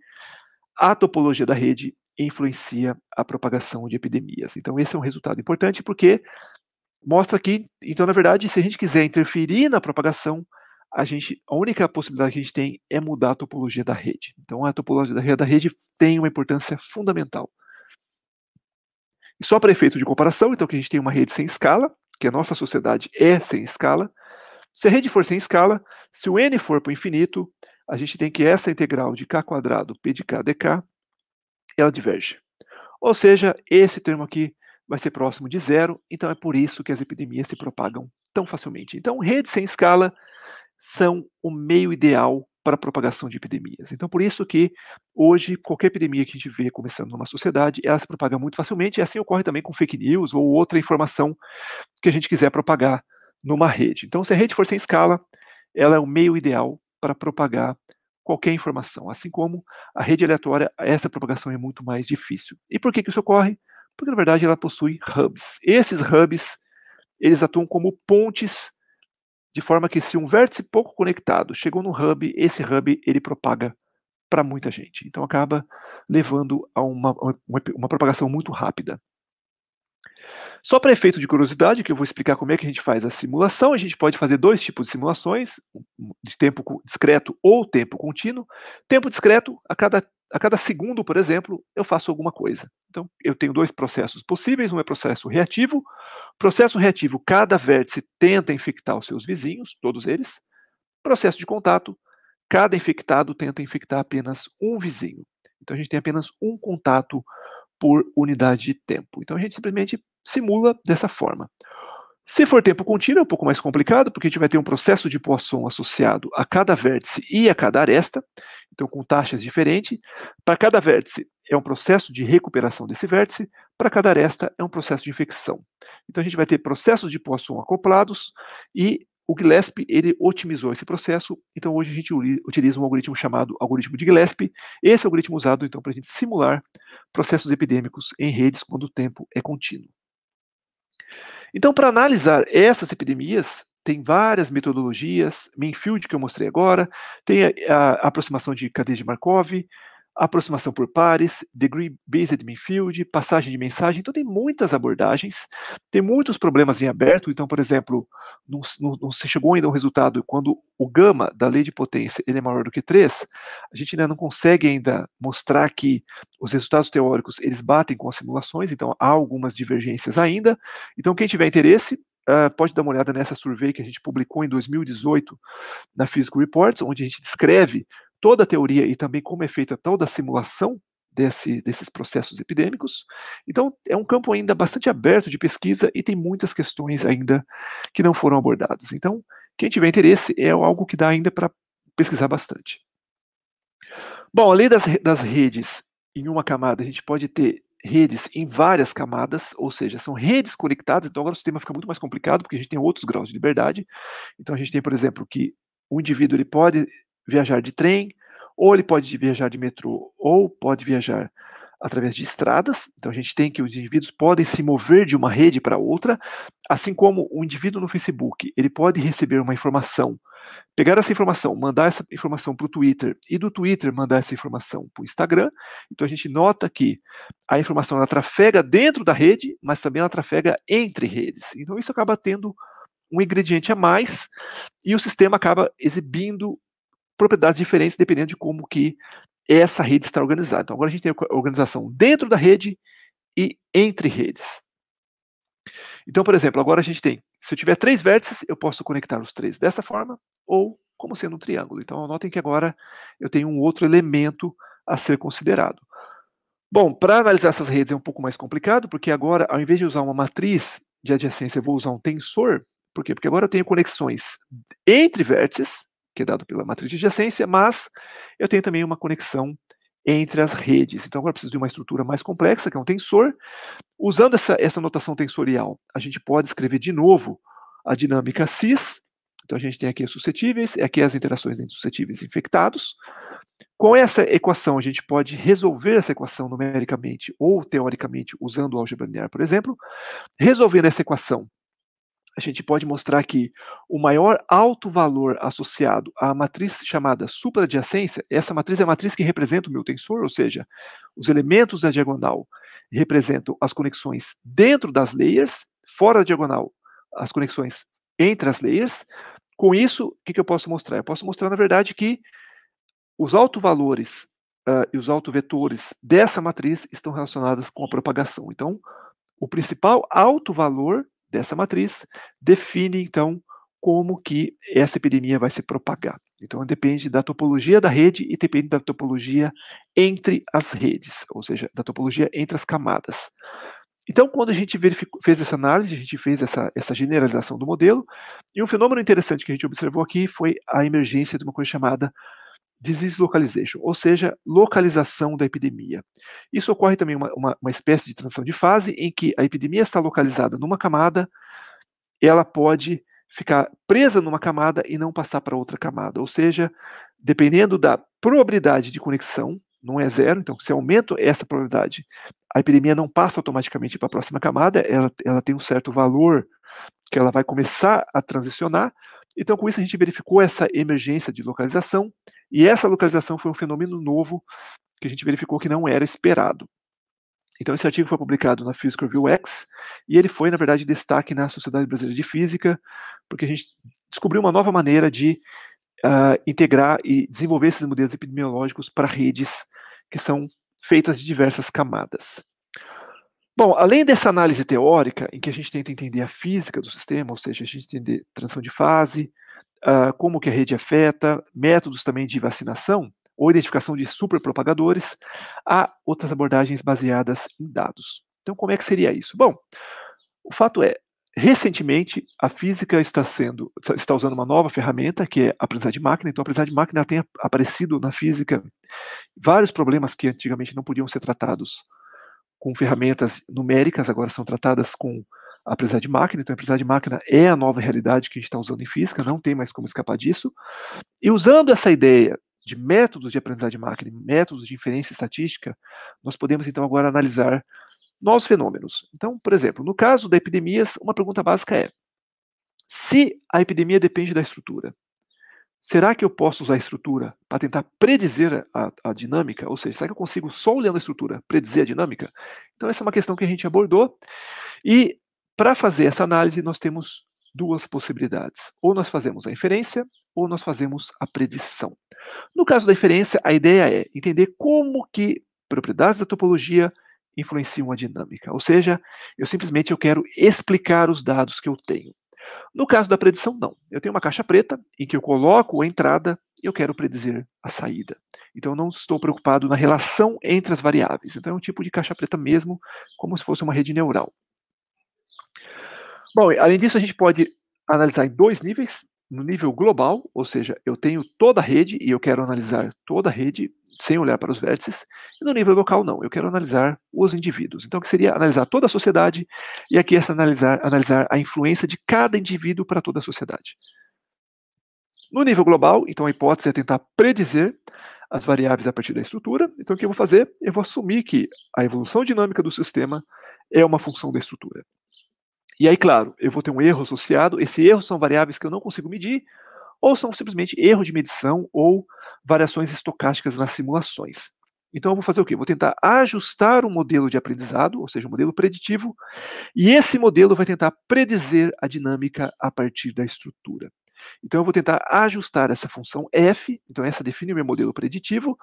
a topologia da rede influencia a propagação de epidemias. Então esse é um resultado importante porque mostra que, então, na verdade, se a gente quiser interferir na propagação, a gente, a única possibilidade que a gente tem é mudar a topologia da rede. Então, a topologia da rede, da rede tem uma importância fundamental. E só para efeito de comparação, então, que a gente tem uma rede sem escala, que a nossa sociedade é sem escala. Se a rede for sem escala, se o n for para o infinito, a gente tem que essa integral de k quadrado p de k dk, ela diverge. Ou seja, esse termo aqui vai ser próximo de zero, então é por isso que as epidemias se propagam tão facilmente. Então, redes sem escala são o meio ideal para a propagação de epidemias. Então, por isso que hoje qualquer epidemia que a gente vê começando numa sociedade, ela se propaga muito facilmente, e assim ocorre também com fake news ou outra informação que a gente quiser propagar numa rede. Então, se a rede for sem escala, ela é o meio ideal para propagar qualquer informação. Assim como a rede aleatória, essa propagação é muito mais difícil. E por que, que isso ocorre? porque na verdade ela possui hubs. Esses hubs, eles atuam como pontes de forma que se um vértice pouco conectado chegou no hub, esse hub ele propaga para muita gente. Então acaba levando a uma, uma, uma propagação muito rápida. Só para efeito de curiosidade, que eu vou explicar como é que a gente faz a simulação, a gente pode fazer dois tipos de simulações, de tempo discreto ou tempo contínuo. Tempo discreto, a cada a cada segundo, por exemplo, eu faço alguma coisa. Então, eu tenho dois processos possíveis: um é processo reativo. Processo reativo, cada vértice tenta infectar os seus vizinhos, todos eles. Processo de contato, cada infectado tenta infectar apenas um vizinho. Então, a gente tem apenas um contato por unidade de tempo. Então, a gente simplesmente simula dessa forma. Se for tempo contínuo, é um pouco mais complicado, porque a gente vai ter um processo de Poisson associado a cada vértice e a cada aresta, então com taxas diferentes. Para cada vértice é um processo de recuperação desse vértice, para cada aresta é um processo de infecção. Então a gente vai ter processos de Poisson acoplados e o Gillespie ele otimizou esse processo, então hoje a gente utiliza um algoritmo chamado algoritmo de Gillespie. Esse é algoritmo usado então para a gente simular processos epidêmicos em redes quando o tempo é contínuo. Então, para analisar essas epidemias, tem várias metodologias, Mainfield, que eu mostrei agora, tem a, a aproximação de cadeia de Markov, aproximação por pares, degree-based midfield, passagem de mensagem. Então, tem muitas abordagens, tem muitos problemas em aberto. Então, por exemplo, não, se chegou ainda a um resultado quando o gama da lei de potência ele é maior do que 3. A gente ainda não consegue ainda mostrar que os resultados teóricos eles batem com as simulações, então há algumas divergências ainda. Então, quem tiver interesse, Uh, pode dar uma olhada nessa survey que a gente publicou em 2018 na Physical Reports, onde a gente descreve toda a teoria e também como é feita toda a simulação desse, desses processos epidêmicos. Então, é um campo ainda bastante aberto de pesquisa e tem muitas questões ainda que não foram abordadas. Então, quem tiver interesse, é algo que dá ainda para pesquisar bastante. Bom, além das, das redes em uma camada, a gente pode ter redes em várias camadas, ou seja, são redes conectadas, então agora o sistema fica muito mais complicado, porque a gente tem outros graus de liberdade. Então a gente tem, por exemplo, que o indivíduo ele pode viajar de trem, ou ele pode viajar de metrô, ou pode viajar através de estradas. Então a gente tem que os indivíduos podem se mover de uma rede para outra, assim como o um indivíduo no Facebook, ele pode receber uma informação, pegar essa informação, mandar essa informação para o Twitter e do Twitter mandar essa informação para o Instagram. Então a gente nota que a informação ela trafega dentro da rede, mas também ela trafega entre redes. Então isso acaba tendo um ingrediente a mais e o sistema acaba exibindo propriedades diferentes dependendo de como que essa rede está organizada. Então agora a gente tem a organização dentro da rede e entre redes. Então, por exemplo, agora a gente tem, se eu tiver três vértices, eu posso conectar os três dessa forma ou como sendo um triângulo. Então, notem que agora eu tenho um outro elemento a ser considerado. Bom, para analisar essas redes é um pouco mais complicado, porque agora, ao invés de usar uma matriz de adjacência, eu vou usar um tensor. Por quê? Porque agora eu tenho conexões entre vértices, que é dado pela matriz de adjacência, mas eu tenho também uma conexão entre as redes. Então, agora eu preciso de uma estrutura mais complexa, que é um tensor. Usando essa, essa notação tensorial, a gente pode escrever de novo a dinâmica cis. Então, a gente tem aqui as suscetíveis, aqui as interações entre suscetíveis e infectados. Com essa equação, a gente pode resolver essa equação numericamente ou teoricamente usando o álgebra linear, por exemplo. Resolvendo essa equação, a gente pode mostrar que o maior alto valor associado à matriz chamada supradjacência, essa matriz é a matriz que representa o meu tensor, ou seja, os elementos da diagonal representam as conexões dentro das layers, fora da diagonal, as conexões entre as layers. Com isso, o que, que eu posso mostrar? Eu posso mostrar, na verdade, que os autovalores uh, ah, e os autovetores dessa matriz estão relacionados com a propagação. Então, o principal alto valor dessa matriz define então como que essa epidemia vai se propagar. Então depende da topologia da rede e depende da topologia entre as redes, ou seja, da topologia entre as camadas. Então, quando a gente fez essa análise, a gente fez essa, essa generalização do modelo, e um fenômeno interessante que a gente observou aqui foi a emergência de uma coisa chamada disease localization, ou seja, localização da epidemia. Isso ocorre também uma, uma, uma, espécie de transição de fase em que a epidemia está localizada numa camada, ela pode ficar presa numa camada e não passar para outra camada, ou seja, dependendo da probabilidade de conexão, não é zero, então se aumento essa probabilidade, a epidemia não passa automaticamente para a próxima camada, ela, ela tem um certo valor que ela vai começar a transicionar, então com isso a gente verificou essa emergência de localização, e essa localização foi um fenômeno novo que a gente verificou que não era esperado. Então, esse artigo foi publicado na Physical Review X e ele foi, na verdade, destaque na Sociedade Brasileira de Física, porque a gente descobriu uma nova maneira de uh, integrar e desenvolver esses modelos epidemiológicos para redes que são feitas de diversas camadas. Bom, além dessa análise teórica, em que a gente tenta entender a física do sistema, ou seja, a gente entender transição de fase, uh, como que a rede afeta, métodos também de vacinação ou identificação de superpropagadores, há outras abordagens baseadas em dados. Então, como é que seria isso? Bom, o fato é, recentemente a física está sendo está usando uma nova ferramenta que é a aprendizagem de máquina. Então, a aprendizagem de máquina tem aparecido na física vários problemas que antigamente não podiam ser tratados com ferramentas numéricas, agora são tratadas com a aprendizagem de máquina. Então, a aprendizagem de máquina é a nova realidade que a gente está usando em física, não tem mais como escapar disso. E usando essa ideia de métodos de aprendizagem de máquina, métodos de inferência estatística, nós podemos então agora analisar novos fenômenos. Então, por exemplo, no caso da epidemias, uma pergunta básica é: se a epidemia depende da estrutura, será que eu posso usar a estrutura para tentar predizer a, a, dinâmica? Ou seja, será que eu consigo só olhando a estrutura predizer a dinâmica? Então, essa é uma questão que a gente abordou. E para fazer essa análise, nós temos duas possibilidades. Ou nós fazemos a inferência, ou nós fazemos a predição. No caso da inferência, a ideia é entender como que propriedades da topologia influenciam a dinâmica. Ou seja, eu simplesmente eu quero explicar os dados que eu tenho. No caso da predição, não. Eu tenho uma caixa preta em que eu coloco a entrada e eu quero predizer a saída. Então, eu não estou preocupado na relação entre as variáveis. Então, é um tipo de caixa preta mesmo, como se fosse uma rede neural. Bom, além disso, a gente pode analisar em dois níveis. No nível global, ou seja, eu tenho toda a rede e eu quero analisar toda a rede sem olhar para os vértices. E no nível local, não, eu quero analisar os indivíduos. Então, o que seria analisar toda a sociedade e aqui essa analisar, analisar a influência de cada indivíduo para toda a sociedade. No nível global, então a hipótese é tentar predizer as variáveis a partir da estrutura. Então, o que eu vou fazer? Eu vou assumir que a evolução dinâmica do sistema é uma função da estrutura. E aí, claro, eu vou ter um erro associado. Esse erro são variáveis que eu não consigo medir, ou são simplesmente erro de medição ou variações estocásticas nas simulações. Então, eu vou fazer o quê? Vou tentar ajustar o um modelo de aprendizado, ou seja, um modelo preditivo, e esse modelo vai tentar predizer a dinâmica a partir da estrutura. Então, eu vou tentar ajustar essa função f, então essa define o meu modelo preditivo.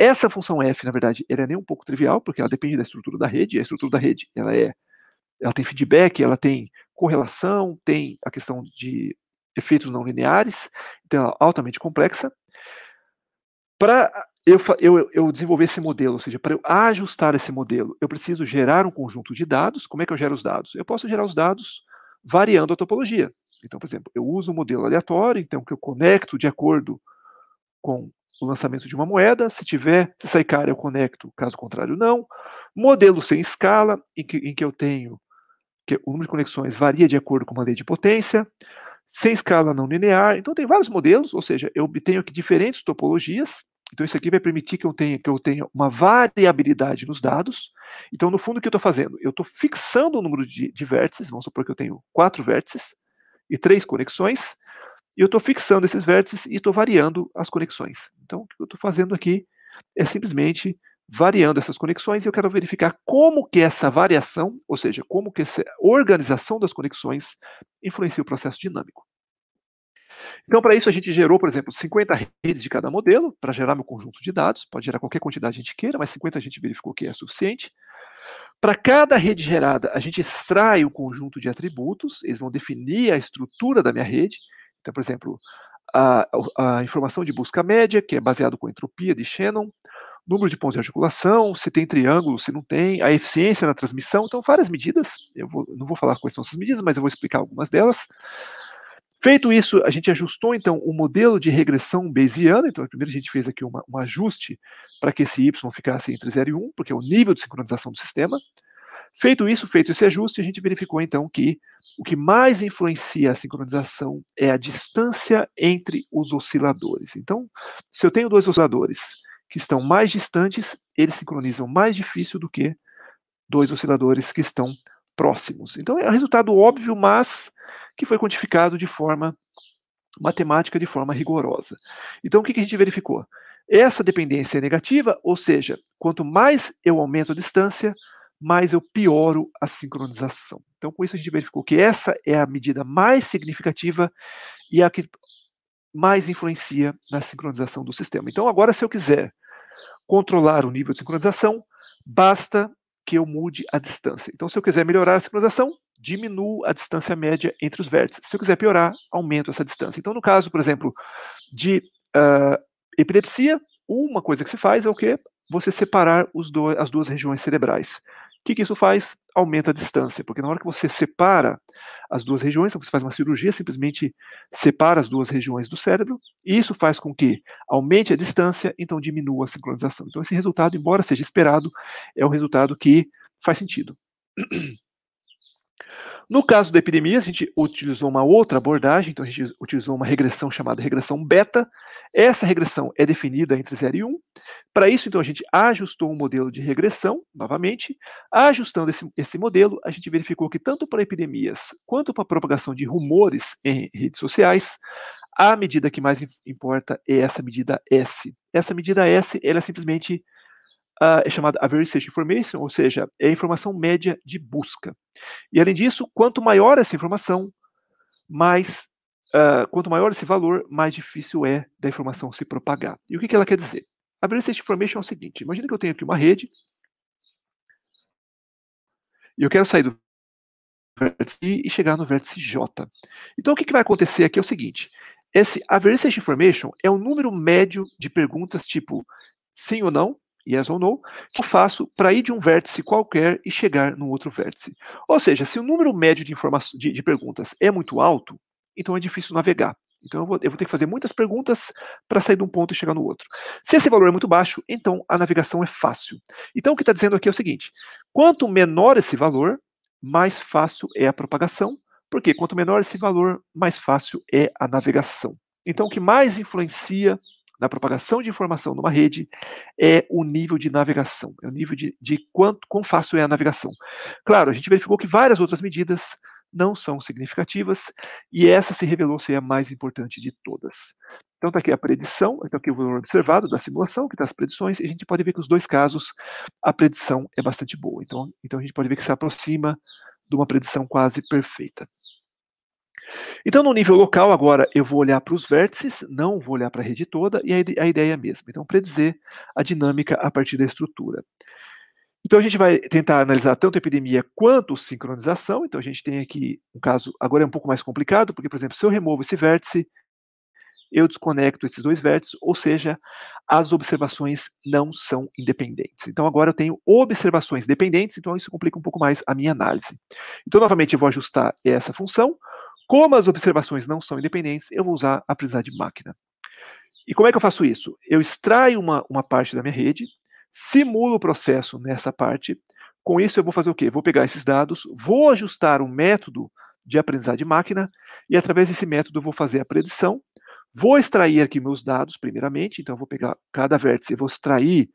Essa função f, na verdade, ela é nem um pouco trivial, porque ela depende da estrutura da rede, e a estrutura da rede ela é ela tem feedback, ela tem correlação, tem a questão de efeitos não lineares, então ela é altamente complexa. Para eu, eu, eu, desenvolver esse modelo, ou seja, para eu ajustar esse modelo, eu preciso gerar um conjunto de dados. Como é que eu gero os dados? Eu posso gerar os dados variando a topologia. Então, por exemplo, eu uso um modelo aleatório, então que eu conecto de acordo com o lançamento de uma moeda. Se tiver, se sair cara, eu conecto, caso contrário, não. Modelo sem escala, em que, em que eu tenho que o número de conexões varia de acordo com uma lei de potência, sem escala não linear. Então, tem vários modelos, ou seja, eu obtenho aqui diferentes topologias. Então, isso aqui vai permitir que eu tenha, que eu tenha uma variabilidade nos dados. Então, no fundo, o que eu estou fazendo? Eu estou fixando o número de, de vértices, vamos supor que eu tenho quatro vértices e três conexões, e eu estou fixando esses vértices e estou variando as conexões. Então, o que eu estou fazendo aqui é simplesmente variando essas conexões e eu quero verificar como que essa variação, ou seja, como que essa organização das conexões influencia o processo dinâmico. Então, para isso, a gente gerou, por exemplo, 50 redes de cada modelo, para gerar meu conjunto de dados. Pode gerar qualquer quantidade que a gente queira, mas 50 a gente verificou que é suficiente. Para cada rede gerada, a gente extrai o um conjunto de atributos, eles vão definir a estrutura da minha rede. Então, por exemplo, a, a informação de busca média, que é baseado com entropia de Shannon, número de pontos de articulação, se tem triângulo, se não tem, a eficiência na transmissão, então várias medidas. Eu vou, não vou falar quais são essas medidas, mas eu vou explicar algumas delas. Feito isso, a gente ajustou então o modelo de regressão bayesiana. Então, primeiro a gente fez aqui uma, um ajuste para que esse y ficasse entre 0 e 1, porque é o nível de sincronização do sistema. Feito isso, feito esse ajuste, a gente verificou então que o que mais influencia a sincronização é a distância entre os osciladores. Então, se eu tenho dois osciladores que estão mais distantes, eles sincronizam mais difícil do que dois osciladores que estão próximos. Então é um resultado óbvio, mas que foi quantificado de forma matemática, de forma rigorosa. Então o que a gente verificou? Essa dependência é negativa, ou seja, quanto mais eu aumento a distância, mais eu pioro a sincronização. Então, com isso, a gente verificou que essa é a medida mais significativa e a que mais influencia na sincronização do sistema. Então, agora, se eu quiser controlar o nível de sincronização, basta que eu mude a distância. Então, se eu quiser melhorar a sincronização, diminuo a distância média entre os vértices. Se eu quiser piorar, aumento essa distância. Então, no caso, por exemplo, de uh, epilepsia, uma coisa que se faz é o quê? Você separar do, as duas regiões cerebrais. O que, que, isso faz? Aumenta a distância, porque na hora que você separa as duas regiões, então você faz uma cirurgia, simplesmente separa as duas regiões do cérebro, e isso faz com que aumente a distância, então diminua a sincronização. Então, esse resultado, embora seja esperado, é um resultado que faz sentido. No caso da epidemia, a gente utilizou uma outra abordagem, então a gente utilizou uma regressão chamada regressão beta. Essa regressão é definida entre 0 e 1. Para isso, então, a gente ajustou um modelo de regressão, novamente. Ajustando esse, esse modelo, a gente verificou que tanto para epidemias quanto para propagação de rumores em redes sociais, a medida que mais importa é essa medida S. Essa medida S ela é simplesmente uh, é chamada Average Search Information, ou seja, é a informação média de busca. E além disso, quanto maior essa informação, mais uh, quanto maior esse valor, mais difícil é da informação se propagar. E o que, que ela quer dizer? A Average Search Information é o seguinte: imagina que eu tenho aqui uma rede e eu quero sair do vértice I e chegar no vértice J. Então, o que, que vai acontecer aqui é o seguinte: esse Average Search Information é o um número médio de perguntas tipo sim ou não, yes ou no, que eu faço para ir de um vértice qualquer e chegar num outro vértice. Ou seja, se o número médio de, de, de perguntas é muito alto, então é difícil navegar. Então eu vou, eu vou ter que fazer muitas perguntas para sair de um ponto e chegar no outro. Se esse valor é muito baixo, então a navegação é fácil. Então o que está dizendo aqui é o seguinte: quanto menor esse valor, mais fácil é a propagação, porque quanto menor esse valor, mais fácil é a navegação. Então o que mais influencia na propagação de informação numa rede é o nível de navegação, é o nível de, de quanto, quão fácil é a navegação. Claro, a gente verificou que várias outras medidas não são significativas e essa se revelou ser a mais importante de todas. Então está aqui a predição, está aqui o valor observado da simulação, que está as predições, e a gente pode ver que nos dois casos a predição é bastante boa. Então, então a gente pode ver que se aproxima de uma predição quase perfeita. Então, no nível local, agora eu vou olhar para os vértices, não vou olhar para a rede toda, e a ideia é a mesma. Então, predizer a dinâmica a partir da estrutura. Então, a gente vai tentar analisar tanto epidemia quanto sincronização. Então, a gente tem aqui um caso, agora é um pouco mais complicado, porque, por exemplo, se eu removo esse vértice, eu desconecto esses dois vértices, ou seja, as observações não são independentes. Então, agora eu tenho observações dependentes, então isso complica um pouco mais a minha análise. Então, novamente, eu vou ajustar essa função como as observações não são independentes, eu vou usar a aprendizagem de máquina. E como é que eu faço isso? Eu extraio uma, uma parte da minha rede, simulo o processo nessa parte. Com isso, eu vou fazer o quê? Vou pegar esses dados, vou ajustar o um método de aprendizagem de máquina, e através desse método eu vou fazer a predição. Vou extrair aqui meus dados, primeiramente, então eu vou pegar cada vértice e vou extrair,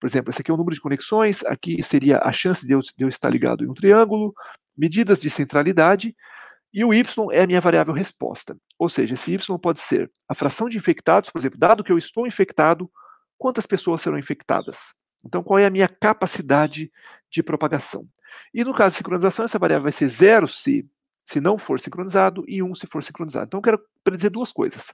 por exemplo, esse aqui é o número de conexões, aqui seria a chance de eu, de eu estar ligado em um triângulo, medidas de centralidade, e o y é a minha variável resposta. Ou seja, esse y pode ser a fração de infectados, por exemplo, dado que eu estou infectado, quantas pessoas serão infectadas? Então, qual é a minha capacidade de propagação? E no caso de sincronização, essa variável vai ser zero se, se não for sincronizado e um se for sincronizado. Então, eu quero predizer duas coisas.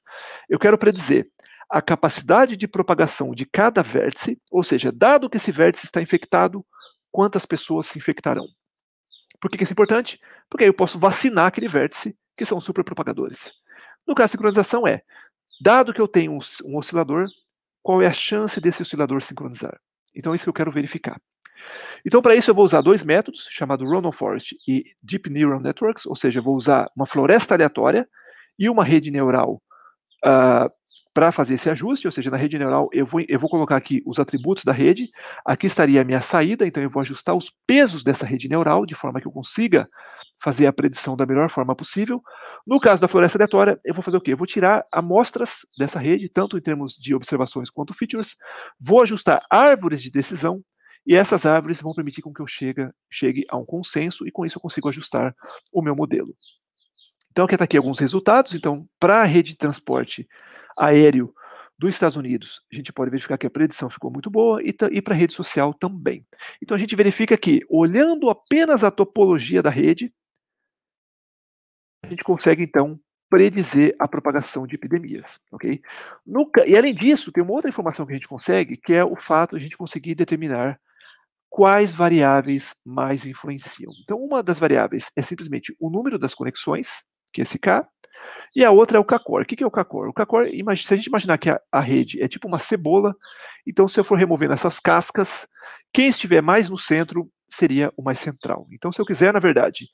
Eu quero predizer a capacidade de propagação de cada vértice, ou seja, dado que esse vértice está infectado, quantas pessoas se infectarão. Por que isso é importante? Porque aí eu posso vacinar aquele vértice, que são superpropagadores. No caso de sincronização é, dado que eu tenho um oscilador, qual é a chance desse oscilador sincronizar? Então é isso que eu quero verificar. Então para isso eu vou usar dois métodos, chamado Random Forest e Deep Neural Networks, ou seja, eu vou usar uma floresta aleatória e uma rede neural uh, para fazer esse ajuste, ou seja, na rede neural eu vou, eu vou colocar aqui os atributos da rede, aqui estaria a minha saída, então eu vou ajustar os pesos dessa rede neural, de forma que eu consiga fazer a predição da melhor forma possível. No caso da floresta aleatória, eu vou fazer o quê? Eu vou tirar amostras dessa rede, tanto em termos de observações quanto features, vou ajustar árvores de decisão, e essas árvores vão permitir com que eu chegue, chegue a um consenso, e com isso eu consigo ajustar o meu modelo. Então, aqui está aqui alguns resultados. Então, para a rede de transporte aéreo dos Estados Unidos, a gente pode verificar que a predição ficou muito boa e, e para a rede social também. Então, a gente verifica que, olhando apenas a topologia da rede, a gente consegue, então, predizer a propagação de epidemias, ok? No, e além disso, tem uma outra informação que a gente consegue, que é o fato de a gente conseguir determinar quais variáveis mais influenciam. Então, uma das variáveis é simplesmente o número das conexões, que é esse K, e a outra é o cacor. O que é o cacor? O cacor. se a gente imaginar que a, a, rede é tipo uma cebola, então se eu for removendo essas cascas, quem estiver mais no centro seria o mais central. Então, se eu quiser, na verdade,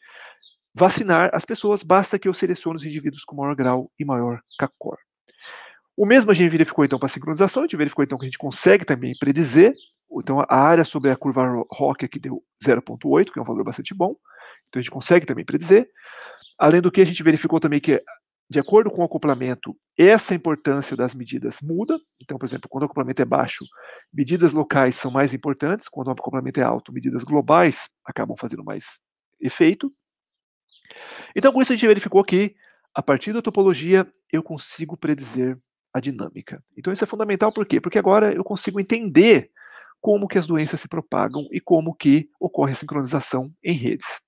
vacinar as pessoas, basta que eu selecione os indivíduos com maior grau e maior cacor. O mesmo a gente verificou então para a sincronização, a gente verificou então que a gente consegue também predizer, então a área sobre a curva rock aqui deu 0,8, que é um valor bastante bom. Então a gente consegue também predizer. Além do que, a gente verificou também que, de acordo com o acoplamento, essa importância das medidas muda. Então, por exemplo, quando o acoplamento é baixo, medidas locais são mais importantes. Quando o acoplamento é alto, medidas globais acabam fazendo mais efeito. Então, com isso, a gente verificou que, a partir da topologia, eu consigo predizer a dinâmica. Então, isso é fundamental por quê? Porque agora eu consigo entender como que as doenças se propagam e como que ocorre a sincronização em redes.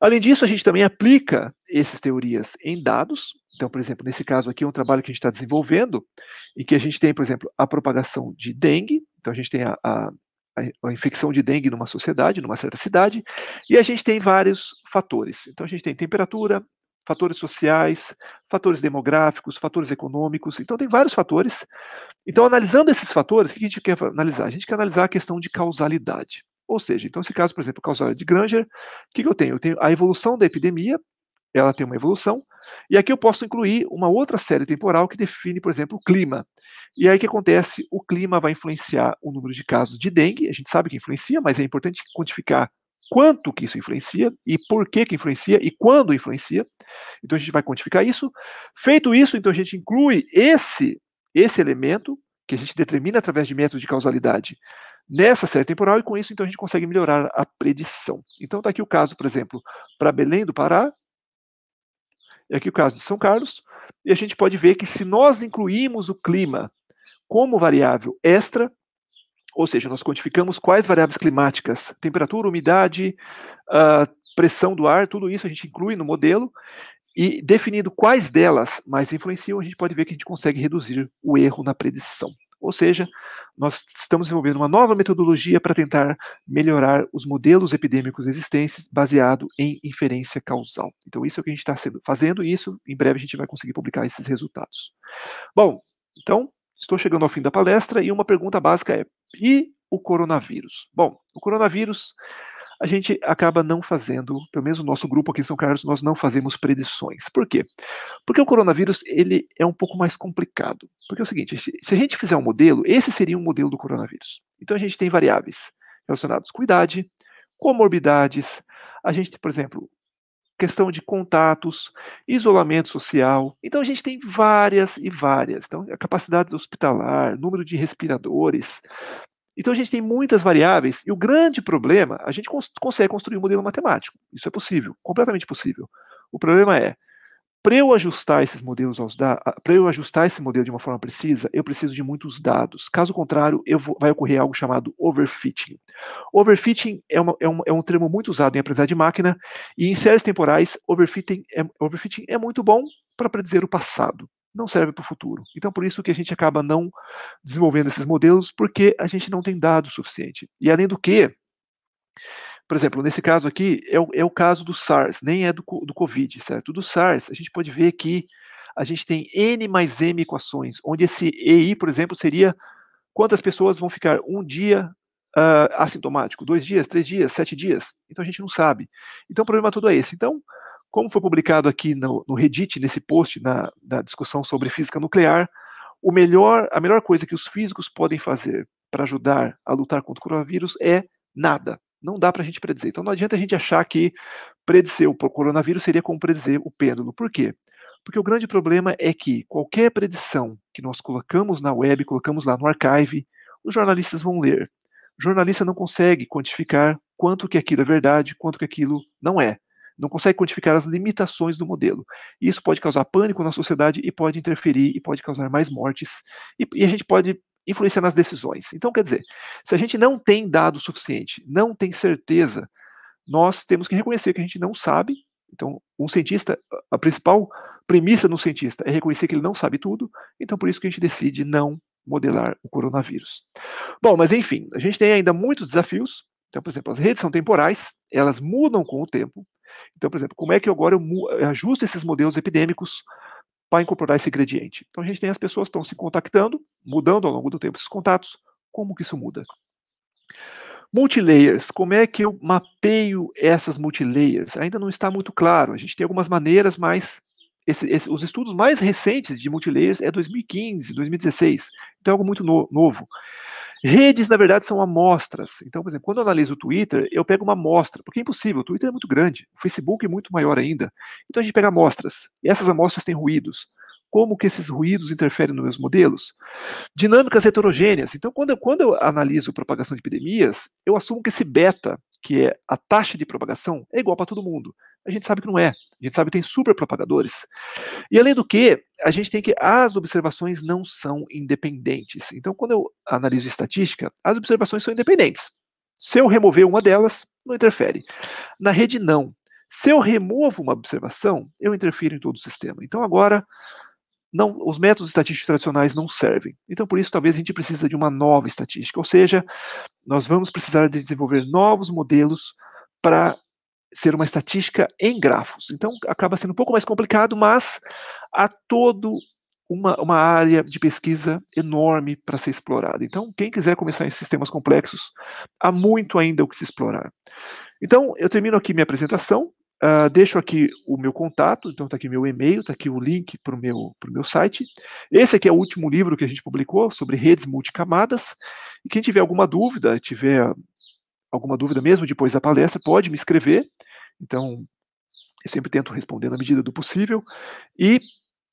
Além disso, a gente também aplica essas teorias em dados. Então, por exemplo, nesse caso aqui é um trabalho que a gente está desenvolvendo, em que a gente tem, por exemplo, a propagação de dengue. Então, a gente tem a, a, a infecção de dengue numa sociedade, numa certa cidade, e a gente tem vários fatores. Então, a gente tem temperatura, fatores sociais, fatores demográficos, fatores econômicos. Então, tem vários fatores. Então, analisando esses fatores, o que a gente quer analisar? A gente quer analisar a questão de causalidade. Ou seja, então, esse caso, por exemplo, causado de Granger, o que, que eu tenho? Eu tenho a evolução da epidemia, ela tem uma evolução, e aqui eu posso incluir uma outra série temporal que define, por exemplo, o clima. E aí o que acontece? O clima vai influenciar o número de casos de dengue, a gente sabe que influencia, mas é importante quantificar quanto que isso influencia e por que que influencia e quando influencia. Então a gente vai quantificar isso. Feito isso, então a gente inclui esse esse elemento que a gente determina através de métodos de causalidade nessa série temporal, e com isso, então, a gente consegue melhorar a predição. Então, está aqui o caso, por exemplo, para Belém do Pará, e é aqui o caso de São Carlos, e a gente pode ver que se nós incluímos o clima como variável extra, ou seja, nós quantificamos quais variáveis climáticas, temperatura, umidade, pressão do ar, tudo isso a gente inclui no modelo, e definindo quais delas mais influenciam, a gente pode ver que a gente consegue reduzir o erro na predição. Ou seja, nós estamos desenvolvendo uma nova metodologia para tentar melhorar os modelos epidêmicos existentes baseado em inferência causal. Então, isso é o que a gente está fazendo e isso, em breve, a gente vai conseguir publicar esses resultados. Bom, então, estou chegando ao fim da palestra e uma pergunta básica é: e o coronavírus? Bom, o coronavírus a gente acaba não fazendo, pelo menos o nosso grupo aqui em São Carlos, nós não fazemos predições. Por quê? Porque o coronavírus ele é um pouco mais complicado. Porque é o seguinte, se a gente fizer um modelo, esse seria um modelo do coronavírus. Então a gente tem variáveis relacionadas com idade, comorbidades, a gente tem, por exemplo, questão de contatos, isolamento social. Então a gente tem várias e várias. Então, a capacidade hospitalar, número de respiradores, então a gente tem muitas variáveis e o grande problema, a gente cons consegue construir um modelo matemático. Isso é possível, completamente possível. O problema é, para eu ajustar esses modelos aos dados, para eu ajustar esse modelo de uma forma precisa, eu preciso de muitos dados. Caso contrário, vou, vai ocorrer algo chamado overfitting. Overfitting é, uma, é, um, é, um, termo muito usado em aprendizagem de máquina e em séries temporais, overfitting é, overfitting é muito bom para predizer o passado não serve para o futuro. Então, por isso que a gente acaba não desenvolvendo esses modelos, porque a gente não tem dados suficiente. E além do que, por exemplo, nesse caso aqui, é o, é o caso do SARS, nem é do, do Covid, certo? Do SARS, a gente pode ver que a gente tem N mais M equações, onde esse EI, por exemplo, seria quantas pessoas vão ficar um dia uh, assintomático, dois dias, três dias, sete dias. Então a gente não sabe. Então o problema todo é esse. Então como foi publicado aqui no, no Reddit, nesse post, na, na, discussão sobre física nuclear, o melhor, a melhor coisa que os físicos podem fazer para ajudar a lutar contra o coronavírus é nada. Não dá para a gente predizer. Então não adianta a gente achar que predizer o coronavírus seria como predizer o pêndulo. Por quê? Porque o grande problema é que qualquer predição que nós colocamos na web, colocamos lá no archive, os jornalistas vão ler. O jornalista não consegue quantificar quanto que aquilo é verdade, quanto que aquilo não é não consegue quantificar as limitações do modelo. Isso pode causar pânico na sociedade e pode interferir e pode causar mais mortes. E, e a gente pode influenciar nas decisões. Então, quer dizer, se a gente não tem dado suficiente, não tem certeza, nós temos que reconhecer que a gente não sabe. Então, um cientista, a principal premissa no cientista é reconhecer que ele não sabe tudo. Então, por isso que a gente decide não modelar o coronavírus. Bom, mas enfim, a gente tem ainda muitos desafios. Então, por exemplo, as redes são temporais, elas mudam com o tempo. Então, por exemplo, como é que agora eu ajusto esses modelos epidêmicos para incorporar esse gradiente? Então, a gente tem as pessoas que estão se contactando, mudando ao longo do tempo esses contatos. Como que isso muda? Multilayers, como é que eu mapeio essas multilayers? Ainda não está muito claro. A gente tem algumas maneiras, mas esse, esse, os estudos mais recentes de multilayers é 2015, 2016. Então é algo muito no, novo. Redes, na verdade, são amostras. Então, por exemplo, quando eu analiso o Twitter, eu pego uma amostra, porque é impossível, o Twitter é muito grande, o Facebook é muito maior ainda. Então a gente pega amostras, e essas amostras têm ruídos. Como que esses ruídos interferem nos meus modelos? Dinâmicas heterogêneas. Então, quando eu, quando eu analiso propagação de epidemias, eu assumo que esse beta, que é a taxa de propagação, é igual para todo mundo. A gente sabe que não é. A gente sabe que tem super propagadores. E além do que, a gente tem que as observações não são independentes. Então, quando eu analiso estatística, as observações são independentes. Se eu remover uma delas, não interfere. Na rede, não. Se eu removo uma observação, eu interfiro em todo o sistema. Então, agora, não, os métodos estatísticos tradicionais não servem. Então, por isso, talvez a gente precise de uma nova estatística, ou seja, nós vamos precisar de desenvolver novos modelos para ser uma estatística em grafos. Então, acaba sendo um pouco mais complicado, mas há todo uma, uma área de pesquisa enorme para ser explorada. Então, quem quiser começar em sistemas complexos, há muito ainda o que se explorar. Então, eu termino aqui minha apresentação. Uh, deixo aqui o meu contato, então está aqui meu e-mail, está aqui o link para o meu, meu site. Esse aqui é o último livro que a gente publicou sobre redes multicamadas. E quem tiver alguma dúvida, tiver alguma dúvida mesmo depois da palestra, pode me escrever. Então, eu sempre tento responder na medida do possível. E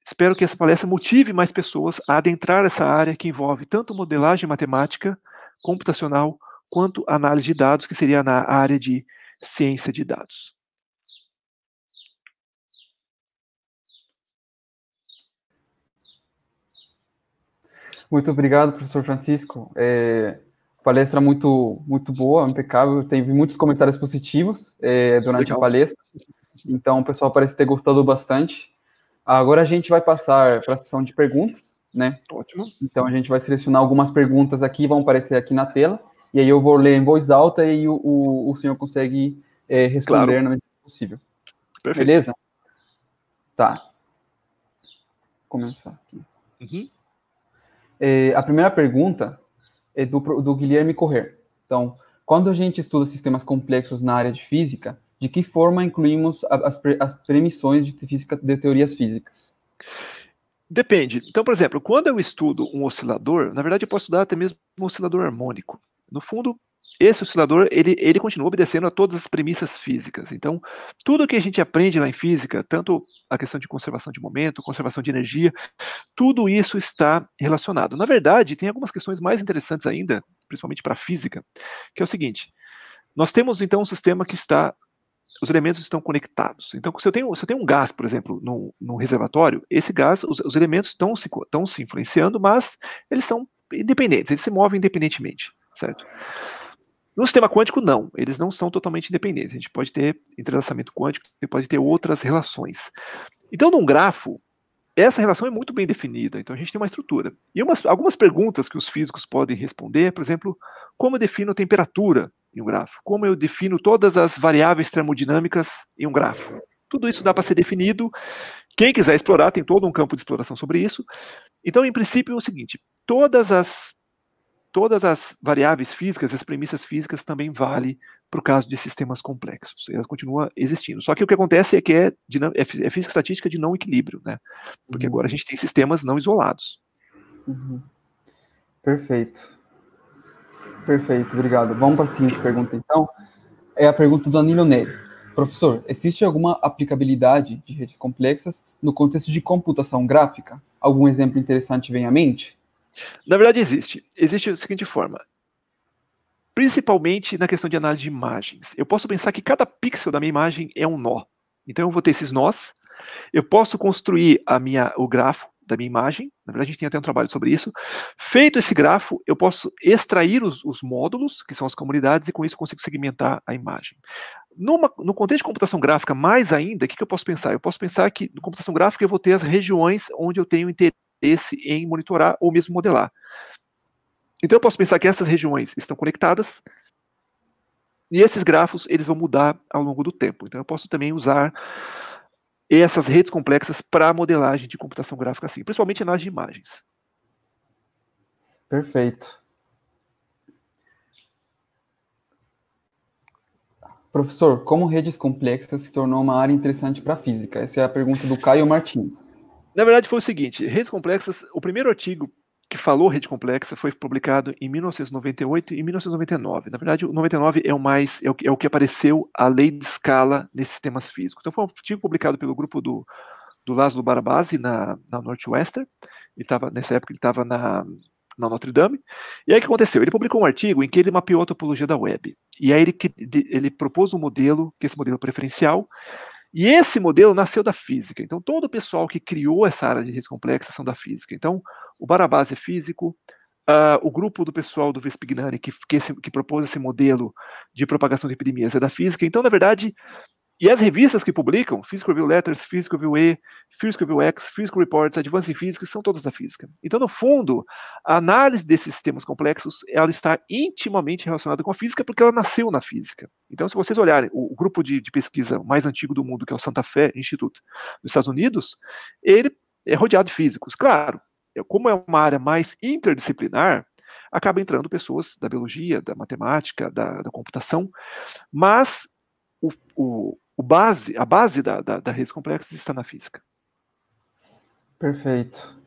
espero que essa palestra motive mais pessoas a adentrar essa área que envolve tanto modelagem matemática, computacional, quanto análise de dados, que seria na área de ciência de dados. Muito obrigado, professor Francisco. É, palestra muito, muito boa, impecável. Teve muitos comentários positivos é, durante Legal. a palestra. Então, o pessoal parece ter gostado bastante. Agora a gente vai passar para a sessão de perguntas, né? Ótimo. Então, a gente vai selecionar algumas perguntas aqui, vão aparecer aqui na tela. E aí eu vou ler em voz alta e o, o, o senhor consegue é, responder claro. na medida possível. Perfeito. Beleza? Tá. Vou começar aqui. Uhum. É, a primeira pergunta é do, do Guilherme Correr. Então, quando a gente estuda sistemas complexos na área de física, de que forma incluímos as, as premissões de, física, de teorias físicas? Depende. Então, por exemplo, quando eu estudo um oscilador, na verdade eu posso estudar até mesmo um oscilador harmônico. No fundo, esse oscilador ele, ele continua obedecendo a todas as premissas físicas. Então, tudo que a gente aprende lá em física, tanto a questão de conservação de momento, conservação de energia, tudo isso está relacionado. Na verdade, tem algumas questões mais interessantes ainda, principalmente para a física, que é o seguinte: nós temos então um sistema que está os elementos estão conectados. Então, se eu tenho, se eu tenho um gás, por exemplo, num, reservatório, esse gás, os, os elementos estão se, estão se influenciando, mas eles são independentes, eles se movem independentemente, certo? No sistema quântico, não. Eles não são totalmente independentes. A gente pode ter entrelaçamento quântico, você pode ter outras relações. Então, num grafo, essa relação é muito bem definida. Então, a gente tem uma estrutura. E umas, algumas perguntas que os físicos podem responder, por exemplo, como eu defino temperatura em um grafo? Como eu defino todas as variáveis termodinâmicas em um grafo? Tudo isso dá para ser definido. Quem quiser explorar, tem todo um campo de exploração sobre isso. Então, em princípio, é o seguinte: todas as todas as variáveis físicas, as premissas físicas também vale para o caso de sistemas complexos. Elas continuam existindo. Só que o que acontece é que é, é, é física estatística de não equilíbrio, né? Porque uhum. agora a gente tem sistemas não isolados. Uhum. Perfeito. Perfeito, obrigado. Vamos para a seguinte pergunta, então. É a pergunta do Danilo Neri. Professor, existe alguma aplicabilidade de redes complexas no contexto de computação gráfica? Algum exemplo interessante vem à mente? Na verdade, existe. Existe da seguinte forma. Principalmente na questão de análise de imagens. Eu posso pensar que cada pixel da minha imagem é um nó. Então eu vou ter esses nós. Eu posso construir a minha, o grafo da minha imagem. Na verdade, a gente tem até um trabalho sobre isso. Feito esse grafo, eu posso extrair os, os módulos, que são as comunidades, e com isso consigo segmentar a imagem. Numa, no contexto de computação gráfica, mais ainda, o que, que eu posso pensar? Eu posso pensar que no computação gráfica eu vou ter as regiões onde eu tenho interesse esse em monitorar ou mesmo modelar. Então eu posso pensar que essas regiões estão conectadas e esses grafos eles vão mudar ao longo do tempo. Então eu posso também usar essas redes complexas para modelagem de computação gráfica assim, principalmente nas de imagens. Perfeito. Professor, como redes complexas se tornou uma área interessante para a física? Essa é a pergunta do Caio Martins. Na verdade, foi o seguinte: redes complexas, o primeiro artigo que falou rede complexa foi publicado em 1998 e 1999. Na verdade, o 99 é o mais é o, é o que apareceu a lei de escala nesses sistemas físicos. Então, foi um artigo publicado pelo grupo do do Laszlo Barabasi na, na Northwestern. Ele tava, nessa época ele estava na, na Notre Dame. E aí o que aconteceu? Ele publicou um artigo em que ele mapeou a topologia da web. E aí ele, ele propôs um modelo, que é esse modelo preferencial, e esse modelo nasceu da física. Então, todo o pessoal que criou essa área de redes complexas são da física. Então, o Barabás é físico, uh, o grupo do pessoal do Vespignani que, que, esse, que propôs esse modelo de propagação de epidemias é da física. Então, na verdade, e as revistas que publicam, Physical Review Letters, Physical Review E, Physical Review X, Physical Reports, Advanced in Physics, são todas da física. Então, no fundo, a análise desses sistemas complexos, ela está intimamente relacionada com a física, porque ela nasceu na física. Então, se vocês olharem o, grupo de, de, pesquisa mais antigo do mundo, que é o Santa Fe Institute, nos Estados Unidos, ele é rodeado de físicos. Claro, como é uma área mais interdisciplinar, acaba entrando pessoas da biologia, da matemática, da, da computação, mas o, o base, a base da, da, da redes complexas está na física. Perfeito.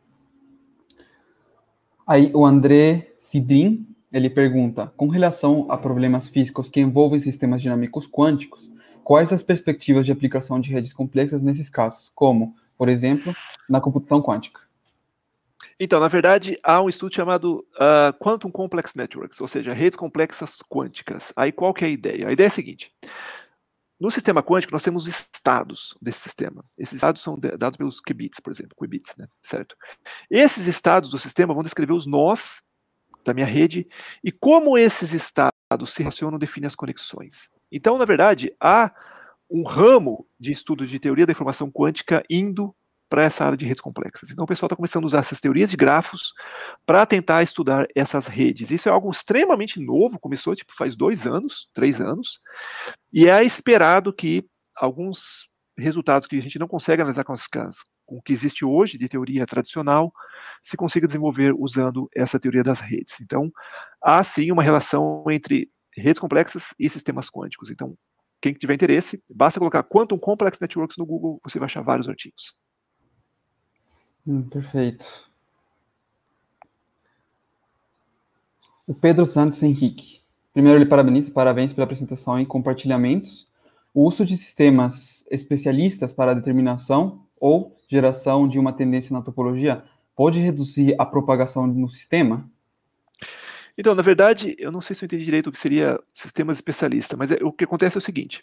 Aí o André Sidrin, ele pergunta, com relação a problemas físicos que envolvem sistemas dinâmicos quânticos, quais as perspectivas de aplicação de redes complexas nesses casos, como, por exemplo, na computação quântica? Então, na verdade, há um estudo chamado uh, Quantum Complex Networks, ou seja, redes complexas quânticas. Aí qual que é a ideia? A ideia é a seguinte: no sistema quântico, nós temos estados desse sistema. Esses estados são dados pelos qubits, por exemplo, qubits, né? Certo? Esses estados do sistema vão descrever os nós da minha rede e como esses estados se relacionam define as conexões. Então, na verdade, há um ramo de estudo de teoria da informação quântica indo para essa área de redes complexas. Então o pessoal está começando a usar essas teorias de grafos para tentar estudar essas redes. Isso é algo extremamente novo, começou tipo faz dois anos, três anos, e é esperado que alguns resultados que a gente não consegue analisar com, as, com o que existe hoje de teoria tradicional se consiga desenvolver usando essa teoria das redes. Então há sim uma relação entre redes complexas e sistemas quânticos. Então quem tiver interesse, basta colocar Quantum Complex Networks no Google, você vai achar vários artigos. Hum, perfeito. O Pedro Santos Henrique. Primeiro, ele parabeniza, parabéns pela apresentação em compartilhamentos. O uso de sistemas especialistas para a determinação ou geração de uma tendência na topologia pode reduzir a propagação no sistema? Então, na verdade, eu não sei se eu entendi direito o que seria sistemas especialistas, mas é, o que acontece é o seguinte: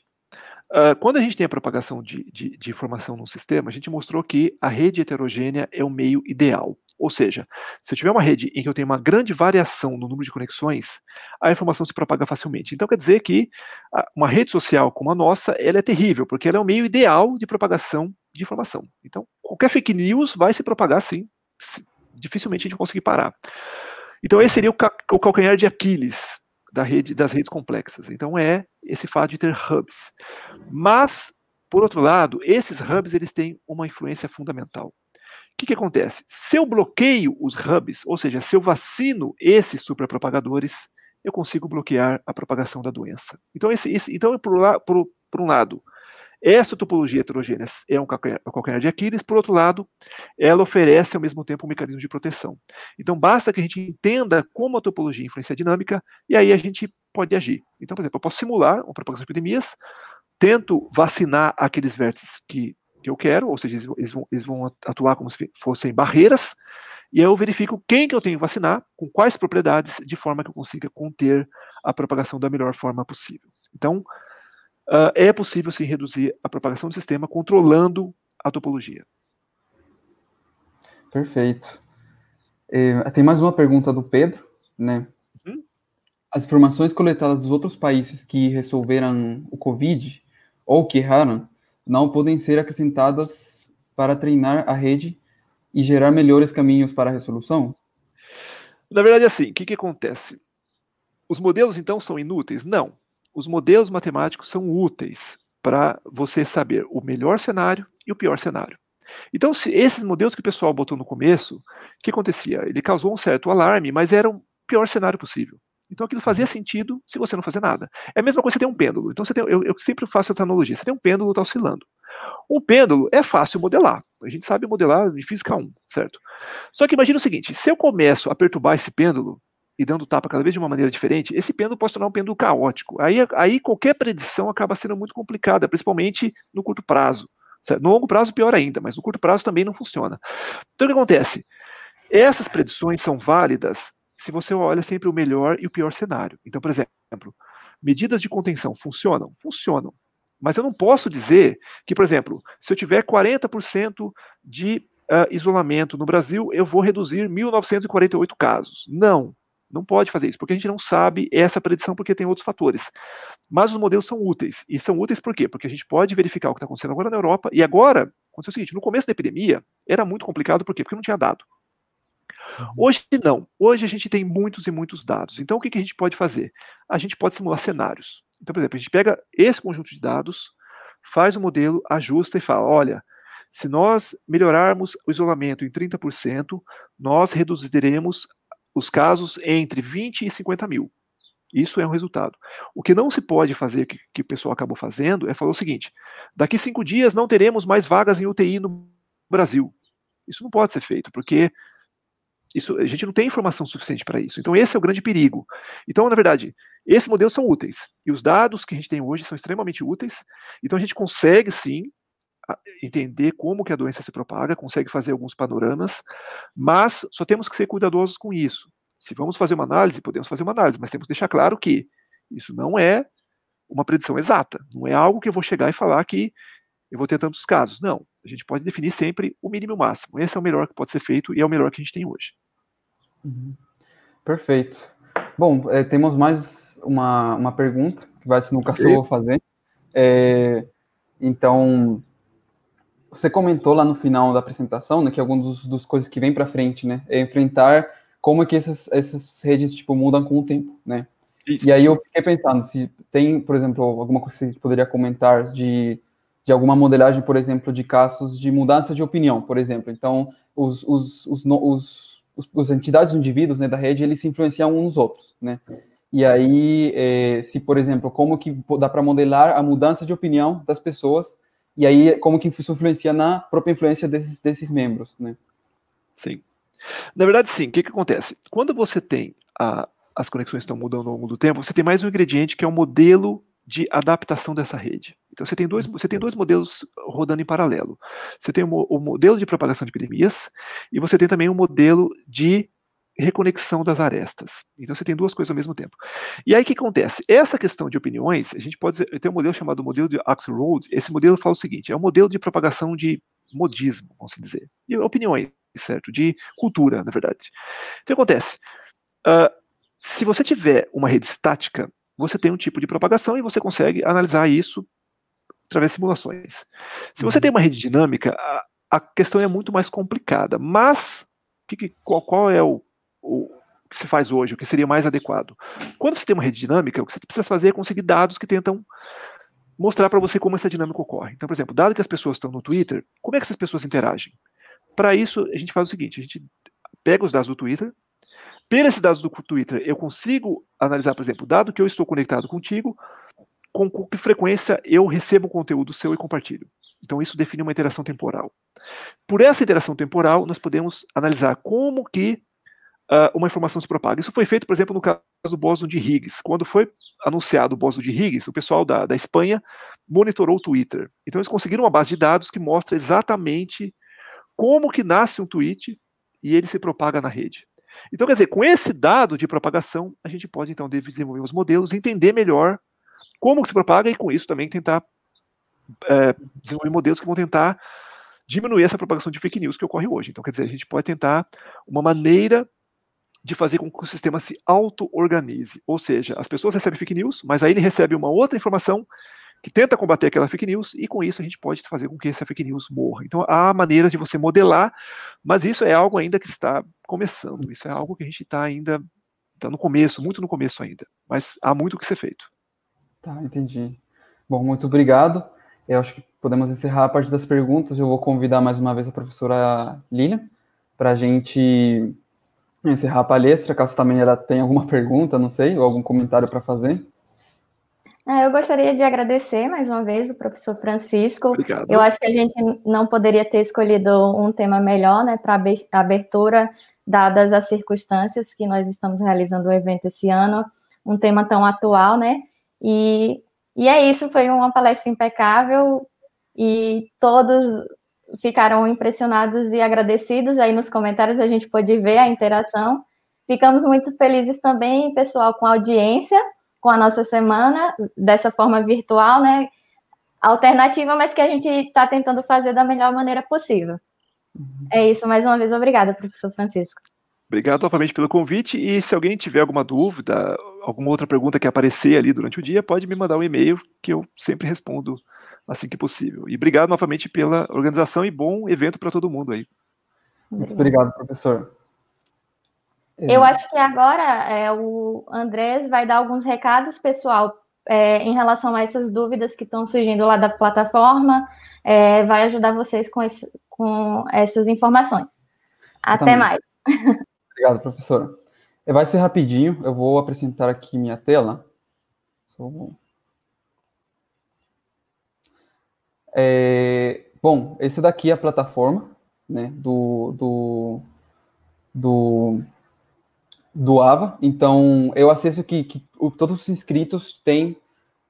ah, quando a gente tem a propagação de, de, de, informação num sistema, a gente mostrou que a rede heterogênea é o meio ideal. Ou seja, se eu tiver uma rede em que eu tenho uma grande variação no número de conexões, a informação se propaga facilmente. Então quer dizer que uma rede social como a nossa, ela é terrível, porque ela é o meio ideal de propagação de informação. Então, qualquer fake news vai se propagar sim. Dificilmente a gente conseguir parar. Então esse seria o, ca o calcanhar de Aquiles da rede, das redes complexas. Então é esse fato de ter hubs. Mas, por outro lado, esses hubs eles têm uma influência fundamental. O que, que acontece? Se eu bloqueio os hubs, ou seja, se eu vacino esses superpropagadores, eu consigo bloquear a propagação da doença. Então, esse, esse então por, por, por um lado, essa topologia heterogênea é, é um calcanhar de Aquiles, por outro lado, ela oferece ao mesmo tempo um mecanismo de proteção. Então, basta que a gente entenda como a topologia influencia a dinâmica, e aí a gente pode agir. Então, por exemplo, eu posso simular uma propagação de epidemias, tento vacinar aqueles vértices que, que eu quero, ou seja, eles vão, eles vão atuar como se fossem barreiras, e aí eu verifico quem que eu tenho que vacinar, com quais propriedades, de forma que eu consiga conter a propagação da melhor forma possível. Então, uh, é possível se reduzir a propagação do sistema controlando a topologia. Perfeito. É, tem mais uma pergunta do Pedro, né? Uhum. As informações coletadas dos outros países que resolveram o Covid ou que erraram não podem ser acrescentadas para treinar a rede e gerar melhores caminhos para a resolução? Na verdade, é assim, o que, que acontece? Os modelos, então, são inúteis? Não os modelos matemáticos são úteis para você saber o melhor cenário e o pior cenário. Então, esses modelos que o pessoal botou no começo, o que acontecia? Ele causou um certo alarme, mas era o pior cenário possível. Então, aquilo fazia uhum. sentido se você não fazer nada. É a mesma coisa que você tem um pêndulo. Então, você tem, eu, eu sempre faço essa analogia. Você tem um pêndulo que está oscilando. Um pêndulo é fácil modelar. A gente sabe modelar em física 1, certo? Só que imagine o seguinte: se eu começo a perturbar esse pêndulo, e dando tapa cada vez de uma maneira diferente, esse pêndulo pode tornar um pêndulo caótico. Aí, aí qualquer predição acaba sendo muito complicada, principalmente no curto prazo. No longo prazo, pior ainda, mas no curto prazo também não funciona. Então, o que acontece? Essas predições são válidas se você olha sempre o melhor e o pior cenário. Então, por exemplo, medidas de contenção funcionam? Funcionam. Mas eu não posso dizer que, por exemplo, se eu tiver 40% de uh, isolamento no Brasil, eu vou reduzir 1.948 casos. Não. Não pode fazer isso, porque a gente não sabe essa predição porque tem outros fatores. Mas os modelos são úteis. E são úteis por quê? Porque a gente pode verificar o que está acontecendo agora na Europa. E agora, aconteceu o seguinte: no começo da epidemia, era muito complicado, por quê? Porque não tinha dado. Uhum. Hoje não. Hoje a gente tem muitos e muitos dados. Então o que, que a gente pode fazer? A gente pode simular cenários. Então, por exemplo, a gente pega esse conjunto de dados, faz o um modelo, ajusta e fala: olha, se nós melhorarmos o isolamento em 30%, nós reduziremos os casos entre 20 e 50 mil. Isso é um resultado. O que não se pode fazer, que, que o pessoal acabou fazendo, é falar o seguinte: daqui cinco dias não teremos mais vagas em UTI no Brasil. Isso não pode ser feito, porque isso, a gente não tem informação suficiente para isso. Então, esse é o grande perigo. Então, na verdade, esses modelos são úteis. E os dados que a gente tem hoje são extremamente úteis. Então, a gente consegue sim entender como que a doença se propaga, consegue fazer alguns panoramas, mas só temos que ser cuidadosos com isso. Se vamos fazer uma análise, podemos fazer uma análise, mas temos que deixar claro que isso não é uma predição exata, não é algo que eu vou chegar e falar que eu vou ter tantos casos. Não, a gente pode definir sempre o mínimo e o máximo. Esse é o melhor que pode ser feito e é o melhor que a gente tem hoje. Uhum. Perfeito. Bom, é, temos mais uma, uma pergunta, que vai se nunca caso eu vou fazer. É, então, você comentou lá no final da apresentação, né, que algumas dos, dos coisas que vem para frente, né, é enfrentar como é que essas, essas redes, tipo, mudam com o tempo, né? Isso. E aí eu fiquei pensando se tem, por exemplo, alguma coisa que você poderia comentar de, de alguma modelagem, por exemplo, de casos de mudança de opinião, por exemplo. Então, os, os, os, os, os, os entidades, os indivíduos né, da rede, eles se influenciam uns nos outros, né? E aí, é, se, por exemplo, como que dá para modelar a mudança de opinião das pessoas e aí como que isso influencia na própria influência desses, desses membros, né? Sim. Na verdade, sim. O que, que acontece? Quando você tem a, as conexões estão mudando ao longo do tempo, você tem mais um ingrediente que é o um modelo de adaptação dessa rede. Então você tem dois, você tem dois modelos rodando em paralelo. Você tem o, o modelo de propagação de epidemias e você tem também o um modelo de reconexão das arestas. Então você tem duas coisas ao mesmo tempo. E aí o que acontece? Essa questão de opiniões, a gente pode ter um modelo chamado modelo de Axelrod. Esse modelo fala o seguinte: é um modelo de propagação de modismo, vamos dizer, de opiniões, certo? De cultura, na verdade. Então o que acontece? Uh, se você tiver uma rede estática, você tem um tipo de propagação e você consegue analisar isso através de simulações. Se você uhum. tem uma rede dinâmica, a, a, questão é muito mais complicada. Mas que, qual, qual é o que se faz hoje, o que seria mais adequado. Quando você tem uma rede dinâmica, o que você precisa fazer é conseguir dados que tentam mostrar para você como essa dinâmica ocorre. Então, por exemplo, dado que as pessoas estão no Twitter, como é que essas pessoas interagem? Para isso, a gente faz o seguinte: a gente pega os dados do Twitter, pelos esses dados do Twitter, eu consigo analisar, por exemplo, dado que eu estou conectado contigo, com, com que frequência eu recebo conteúdo seu e compartilho. Então, isso define uma interação temporal. Por essa interação temporal, nós podemos analisar como que uh, uma informação se propaga. Isso foi feito, por exemplo, no caso do bóson de Higgs. Quando foi anunciado o bóson de Higgs, o pessoal da, da Espanha monitorou o Twitter. Então eles conseguiram uma base de dados que mostra exatamente como que nasce um tweet e ele se propaga na rede. Então, quer dizer, com esse dado de propagação, a gente pode então desenvolver os modelos, entender melhor como se propaga e com isso também tentar é, desenvolver modelos que vão tentar diminuir essa propagação de fake news que ocorre hoje. Então, quer dizer, a gente pode tentar uma maneira de fazer com que o sistema se auto-organize. Ou seja, as pessoas recebem fake news, mas aí ele recebe uma outra informação que tenta combater aquela fake news, e com isso a gente pode fazer com que essa fake news morra. Então há maneiras de você modelar, mas isso é algo ainda que está começando, isso é algo que a gente está ainda tá no começo, muito no começo ainda, mas há muito o que ser feito. Tá, entendi. Bom, muito obrigado. Eu acho que podemos encerrar a parte das perguntas. Eu vou convidar mais uma vez a professora Lilian para a gente encerrar a palestra, caso também ela tenha alguma pergunta, não sei, ou algum comentário para fazer. É, eu gostaria de agradecer mais uma vez o professor Francisco. Obrigado. Eu acho que a gente não poderia ter escolhido um tema melhor né, para a abertura, dadas as circunstâncias que nós estamos realizando o evento esse ano, um tema tão atual, né? E, e é isso, foi uma palestra impecável e todos ficaram impressionados e agradecidos. Aí nos comentários a gente pôde ver a interação. Ficamos muito felizes também, pessoal, com a audiência, com a nossa semana, dessa forma virtual, né? Alternativa, mas que a gente está tentando fazer da melhor maneira possível. Uhum. É isso, mais uma vez, obrigada, professor Francisco. Obrigado novamente pelo convite. E se alguém tiver alguma dúvida, alguma outra pergunta que aparecer ali durante o dia, pode me mandar um e-mail que eu sempre respondo assim que possível. E obrigado novamente pela organização e bom evento para todo mundo aí. Muito obrigado, professor. É. Eu acho que agora é, o Andrés vai dar alguns recados, pessoal, é, em relação a essas dúvidas que estão surgindo lá da plataforma. É, vai ajudar vocês com, esse, com essas informações. Até mais. Obrigado, professora. É, vai ser rapidinho, eu vou apresentar aqui minha tela. Só É, bom, esse daqui é a plataforma né, do, do, do, do AVA. Então, eu acesso que, que todos os inscritos têm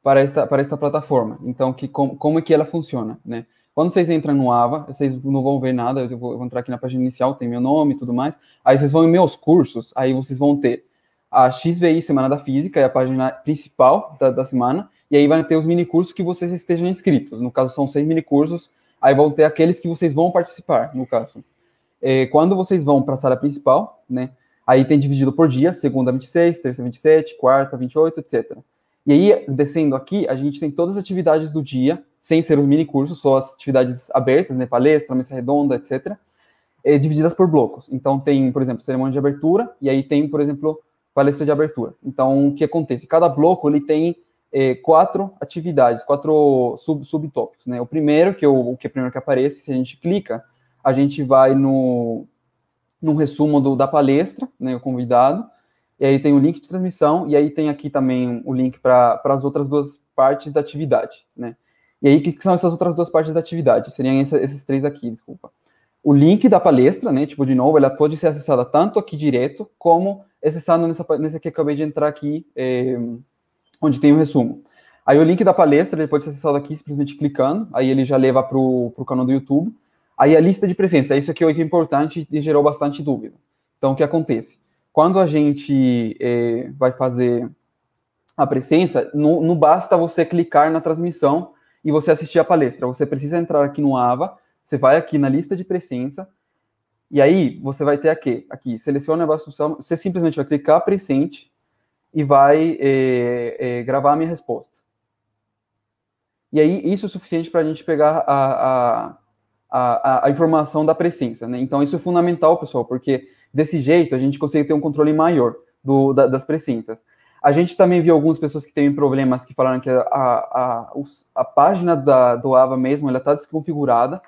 para esta, para esta plataforma. Então, que, como como é que ela funciona, né? Quando vocês entram no AVA, vocês não vão ver nada, eu vou, eu vou entrar aqui na página inicial, tem meu nome e tudo mais. Aí vocês vão em meus cursos, aí vocês vão ter a XVI Semana da Física, é a página principal da, da semana, e aí vai ter os minicursos que vocês estejam inscritos. No caso, são seis minicursos, aí vão ter aqueles que vocês vão participar, no caso. É, quando vocês vão para a sala principal, né, aí tem dividido por dia, segunda 26, terça 27, quarta 28, etc. E aí, descendo aqui, a gente tem todas as atividades do dia, sem ser os minicursos, só as atividades abertas, né, palestra, mesa redonda, etc., é, divididas por blocos. Então, tem, por exemplo, cerimônia de abertura, e aí tem, por exemplo, palestra de abertura. Então, o que acontece? Cada bloco, ele tem é, quatro atividades, quatro sub, subtópicos, né? O primeiro, que, eu, que é o primeiro que aparece, se a gente clica, a gente vai no, no resumo do, da palestra, né, o convidado, e aí tem o link de transmissão, e aí tem aqui também o link para as outras duas partes da atividade, né? E aí, o que, que são essas outras duas partes da atividade? Seriam essa, esses três aqui, desculpa. O link da palestra, né? Tipo, de novo, ela pode ser acessada tanto aqui direto, como acessando nessa, nessa que eu acabei de entrar aqui, é, onde tem o um resumo. Aí o link da palestra ele pode ser acessado aqui simplesmente clicando, aí ele já leva para o canal do YouTube. Aí a lista de presença, é isso aqui é importante e gerou bastante dúvida. Então, o que acontece? Quando a gente é, vai fazer a presença, não, não basta você clicar na transmissão e você assistir a palestra. Você precisa entrar aqui no AVA, você vai aqui na lista de presença, e aí você vai ter aqui, aqui seleciona a instrução, você simplesmente vai clicar presente, e vai é, é, gravar a minha resposta. E aí, isso é suficiente para a gente pegar a, a, a, a informação da presença, né? Então, isso é fundamental, pessoal, porque desse jeito a gente consegue ter um controle maior do, da, das presenças. A gente também viu algumas pessoas que têm problemas que falaram que a, a, a, a página da, do AVA mesmo, ela está desconfigurada,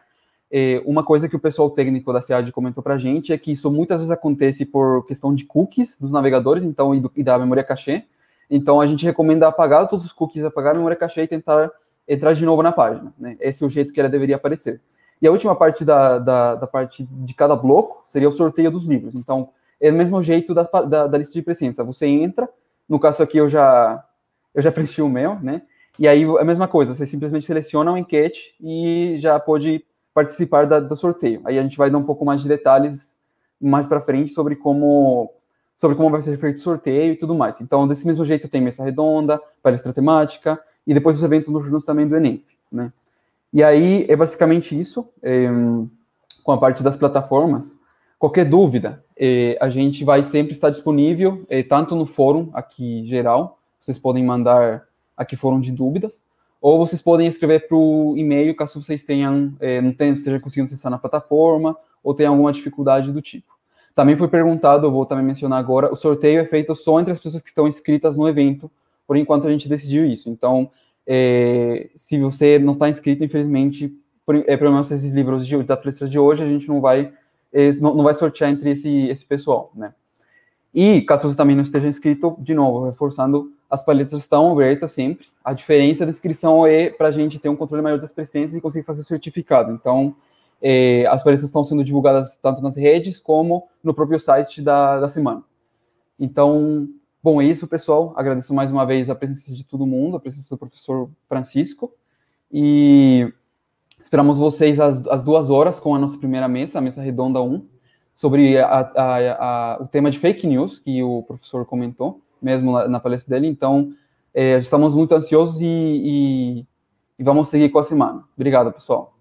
é, uma coisa que o pessoal técnico da SEAD comentou para a gente é que isso muitas vezes acontece por questão de cookies dos navegadores, então e, do, e da memória cachê. Então a gente recomenda apagar todos os cookies, apagar a memória cachê e tentar entrar de novo na página. Né? Esse é o jeito que ela deveria aparecer. E a última parte da, da, da parte de cada bloco seria o sorteio dos livros. Então é o mesmo jeito da, da, da lista de presença. Você entra, no caso aqui eu já eu já preenchi o meu, né? E aí é a mesma coisa, você simplesmente seleciona uma enquete e já pode participar da, do sorteio. Aí a gente vai dar um pouco mais de detalhes mais para frente sobre como sobre como vai ser feito o sorteio e tudo mais. Então, desse mesmo jeito tem mesa redonda, palestra temática e depois os eventos noturnos também do Enem, né? E aí é basicamente isso, é, com a parte das plataformas. Qualquer dúvida, é, a gente vai sempre estar disponível, é, tanto no fórum aqui geral, vocês podem mandar aqui fórum de dúvidas, ou vocês podem escrever para o e-mail caso vocês tenham, é, não tenham, estejam conseguindo acessar na plataforma ou tenham alguma dificuldade do tipo. Também foi perguntado, eu vou também mencionar agora, o sorteio é feito só entre as pessoas que estão inscritas no evento, por enquanto a gente decidiu isso. Então, é, se você não está inscrito, infelizmente, por, é, pelo menos esses livros de, da palestra de hoje, a gente não vai, é, não, não, vai sortear entre esse, esse pessoal, né? E, caso você também não esteja inscrito, de novo, reforçando, as paletas estão abertas sempre. A diferença da inscrição é para a gente ter um controle maior das presenças e conseguir fazer certificado. Então, é, as palestras estão sendo divulgadas tanto nas redes como no próprio site da, da semana. Então, bom, é isso, pessoal. Agradeço mais uma vez a presença de todo mundo, a presença do professor Francisco. E esperamos vocês às, às duas horas com a nossa primeira mesa, a mesa redonda 1, sobre a, a, a, o tema de fake news que o professor comentou mesmo na, na palestra dele. Então, é, estamos muito ansiosos e, e, e vamos seguir com a semana. Obrigado, pessoal.